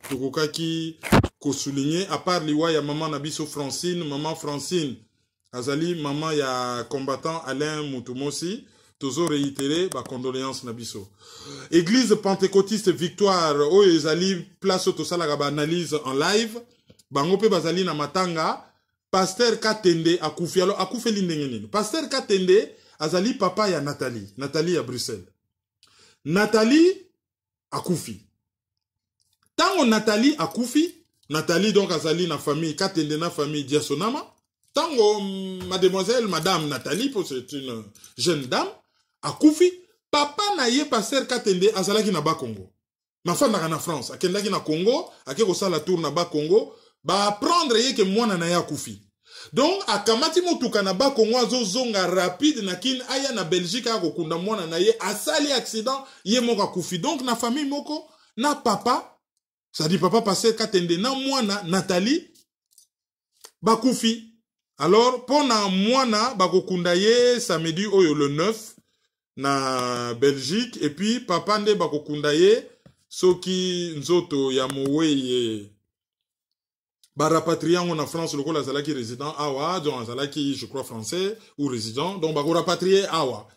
tokokaki kosouligne à part liwa ya mama Maman francine Maman francine azali mama ya combattant alain mutumosi tozo réitéré, condoléances condoléance Nabiso. église pentecôtiste victoire oyo ezali place au tosalaka analyse en live bango mpe bazali na matanga pasteur katende akufi alo akufeli ndenge nini katende azali papa ya nathalie nathalie ya bruxelles Nathalie akufi. Tango Nathalie akufi, Nathalie donc azali na famille, katende na famille Diasonama. Tango mm, mademoiselle, madame Nathalie, c'est une jeune dame, akufi, papa na ye pasteur katende asalaki na ba Congo. Ma femme na France, qui na Congo, ake la tour na ba Congo, ba apprendre ye ke moi na akufi. donc akamati motuka na bakongo azozonga rapide na kini aya na belgique aya kokunda mwana na ye asali accident ye moko akufi donc na famille moko na papa cestadi papa paster katende na mwana nathalie bakufi alors mpo na mwana bakokunda ye samedi oyo le 9 na belgique epuis papa nde bakokunda ye soki nzoto ya moweye eh, on en France le lokola azalaki resident, awa donc azalaki je crois français ou résident donc rapatrié awa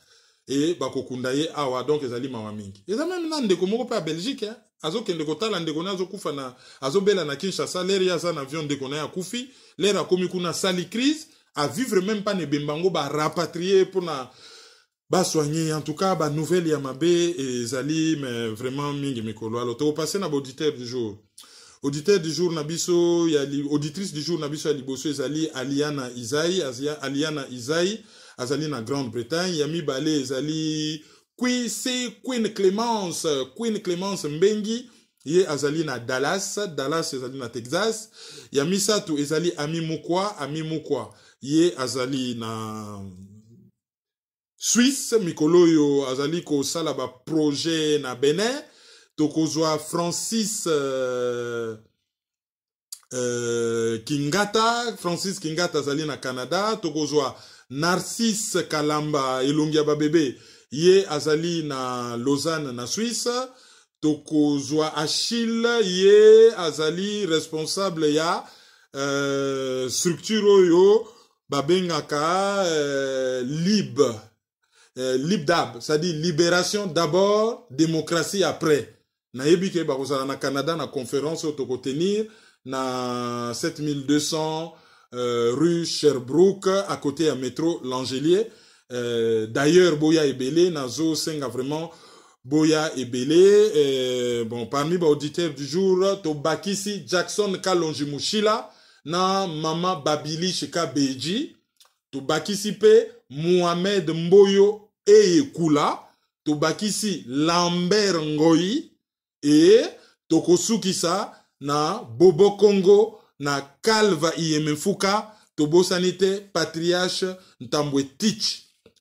et bakokunda kokundaye awa donc ezali mawa mingi eza meme na ndeko moko pas belgique eh? Hein. azokende ndeko na azokufa na azobela na kinshasa lere ya aza na avion ndeko kufi ye akufi lere akomi kuna vivre crise pas ne bimbango ba pour barapatrie ba soigner en tout cas nouvelle ya mabe ezali mais vraiment mingi mikolo Te passer na auditeur du jour auditeur du jour Nabiso, auditrice du jour Nabiso Aliboso Ezali Aliana Izai, Aliana Izai, Azali na Grande-Bretagne, Yami Balé Ezali Queen Clémence, Queen Clémence Mbengi, ye azali na Dallas, Dallas ezali na Texas, Yami Satu ezali Ami Mukwa, Ami Mukwa, ye azali na Suisse, mikolo yo, azali kosala ba projet na Benin, tokozwa francis euh, euh, kingata francis kingata azali na canada tokozwa narcisse kalamba elongi ya babebe ye azali na lausanne na swisse tokozwa achille ye azali responsable ya euh, structure oyo babengaka euh, libe euh, libdab c'est-à-dire libération d'abord démocratie après nayebi ke bakozala na canada na conférence oyo tokotenir na 7200 euh, rue sherbrooke à côté ya métro langelier euh, d'ailleurs boya ebele nazosenga vraiment boya ebele euh, bon parmi baauditeurs du jour tobakisi jackson kalonji mushila na mama babilish kabeji tobakisi mpe mohamed mboyo eyekula tobakisi lambert ngoi e tokosukisa na bobo congo na kalva iyeme mfuka tobosani te patriarche ntambwe tich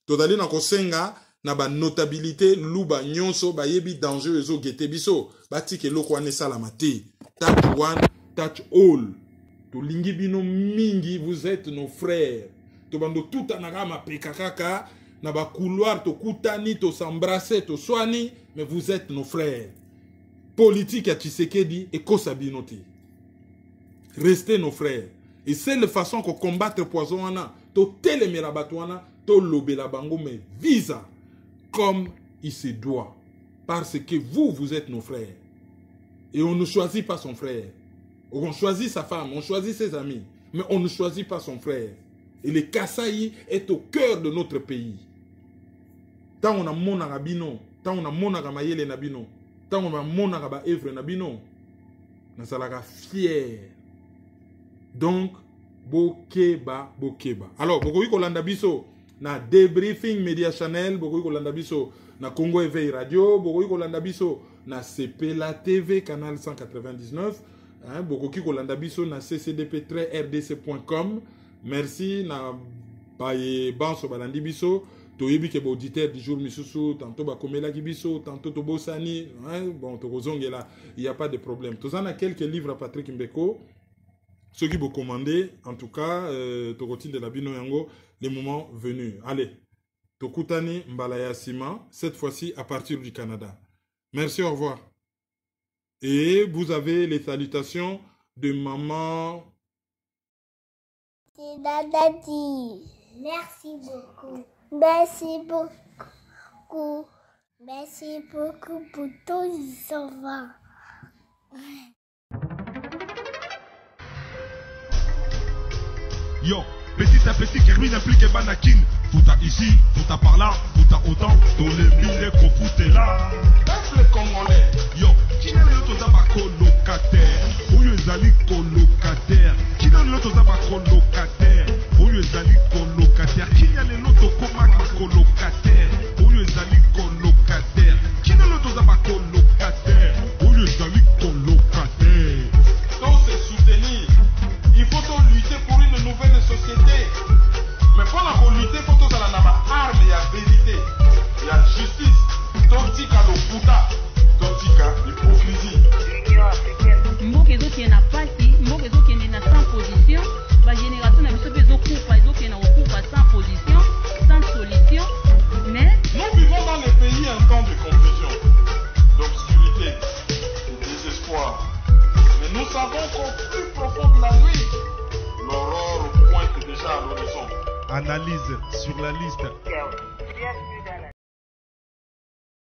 tozali na kosenga na banotabilité luba nyonso bayebi danger oyo ezogete biso batika eloko wana esalama te touch one touch all tolingi bino mingi vous êtes nos frères tobando tutanaka mapeka kaka na bacouloir tokutani tosembrase toswani mais vous êtes nos frères politique à Tshisekedi et Kosabinoti. restez nos frères et c'est la façon qu'on le poison bango mais visa comme il se doit parce que vous vous êtes nos frères et on ne choisit pas son frère on choisit sa femme on choisit ses amis mais on ne choisit pas son frère et le Kasaï est au cœur de notre pays tant on a mon arabino tant on a mon les nabino mon bamonaka evre na bino nazalaka fier donc bokeba bokeba alors boko kolanda biso na debriefing media channel boko kolanda biso na congo eveil radio boko kolanda biso na la tv canal 199 hein, bokoki kolanda biso na ccdp 3 rdccom merci na baye banso balandi biso toyebi ke auditeur du jour misusu tantôt bakomelaki gibiso tantôt tobosani hein, bon tokozongela il n'y a pas de problème toza na quelques livres à patrick mbeko vous commandez en tout cas euh, de la bino yango le moment venu allez tokutani mbala ya ciment cette fois-ci à partir du canada merci au revoir et vous avez les salutations de maman Merci beaucoup. Merci beaucoup. Merci beaucoup pour tous les enfants. Yo, petit à petit, Kermin implique Banakin. Fouta ici, tout à par là, tout à autant. Dans les mille qu'on là. Peuple congolais, yo, qui n'a le toza colocataire. Où est-ce colocataire? Qui n'a le toza colocataire? oyo ezali kolokataire kenya lelo tokómaka kolokataire oyo ezali kolokataire kina lelo toza bakolo sur la liste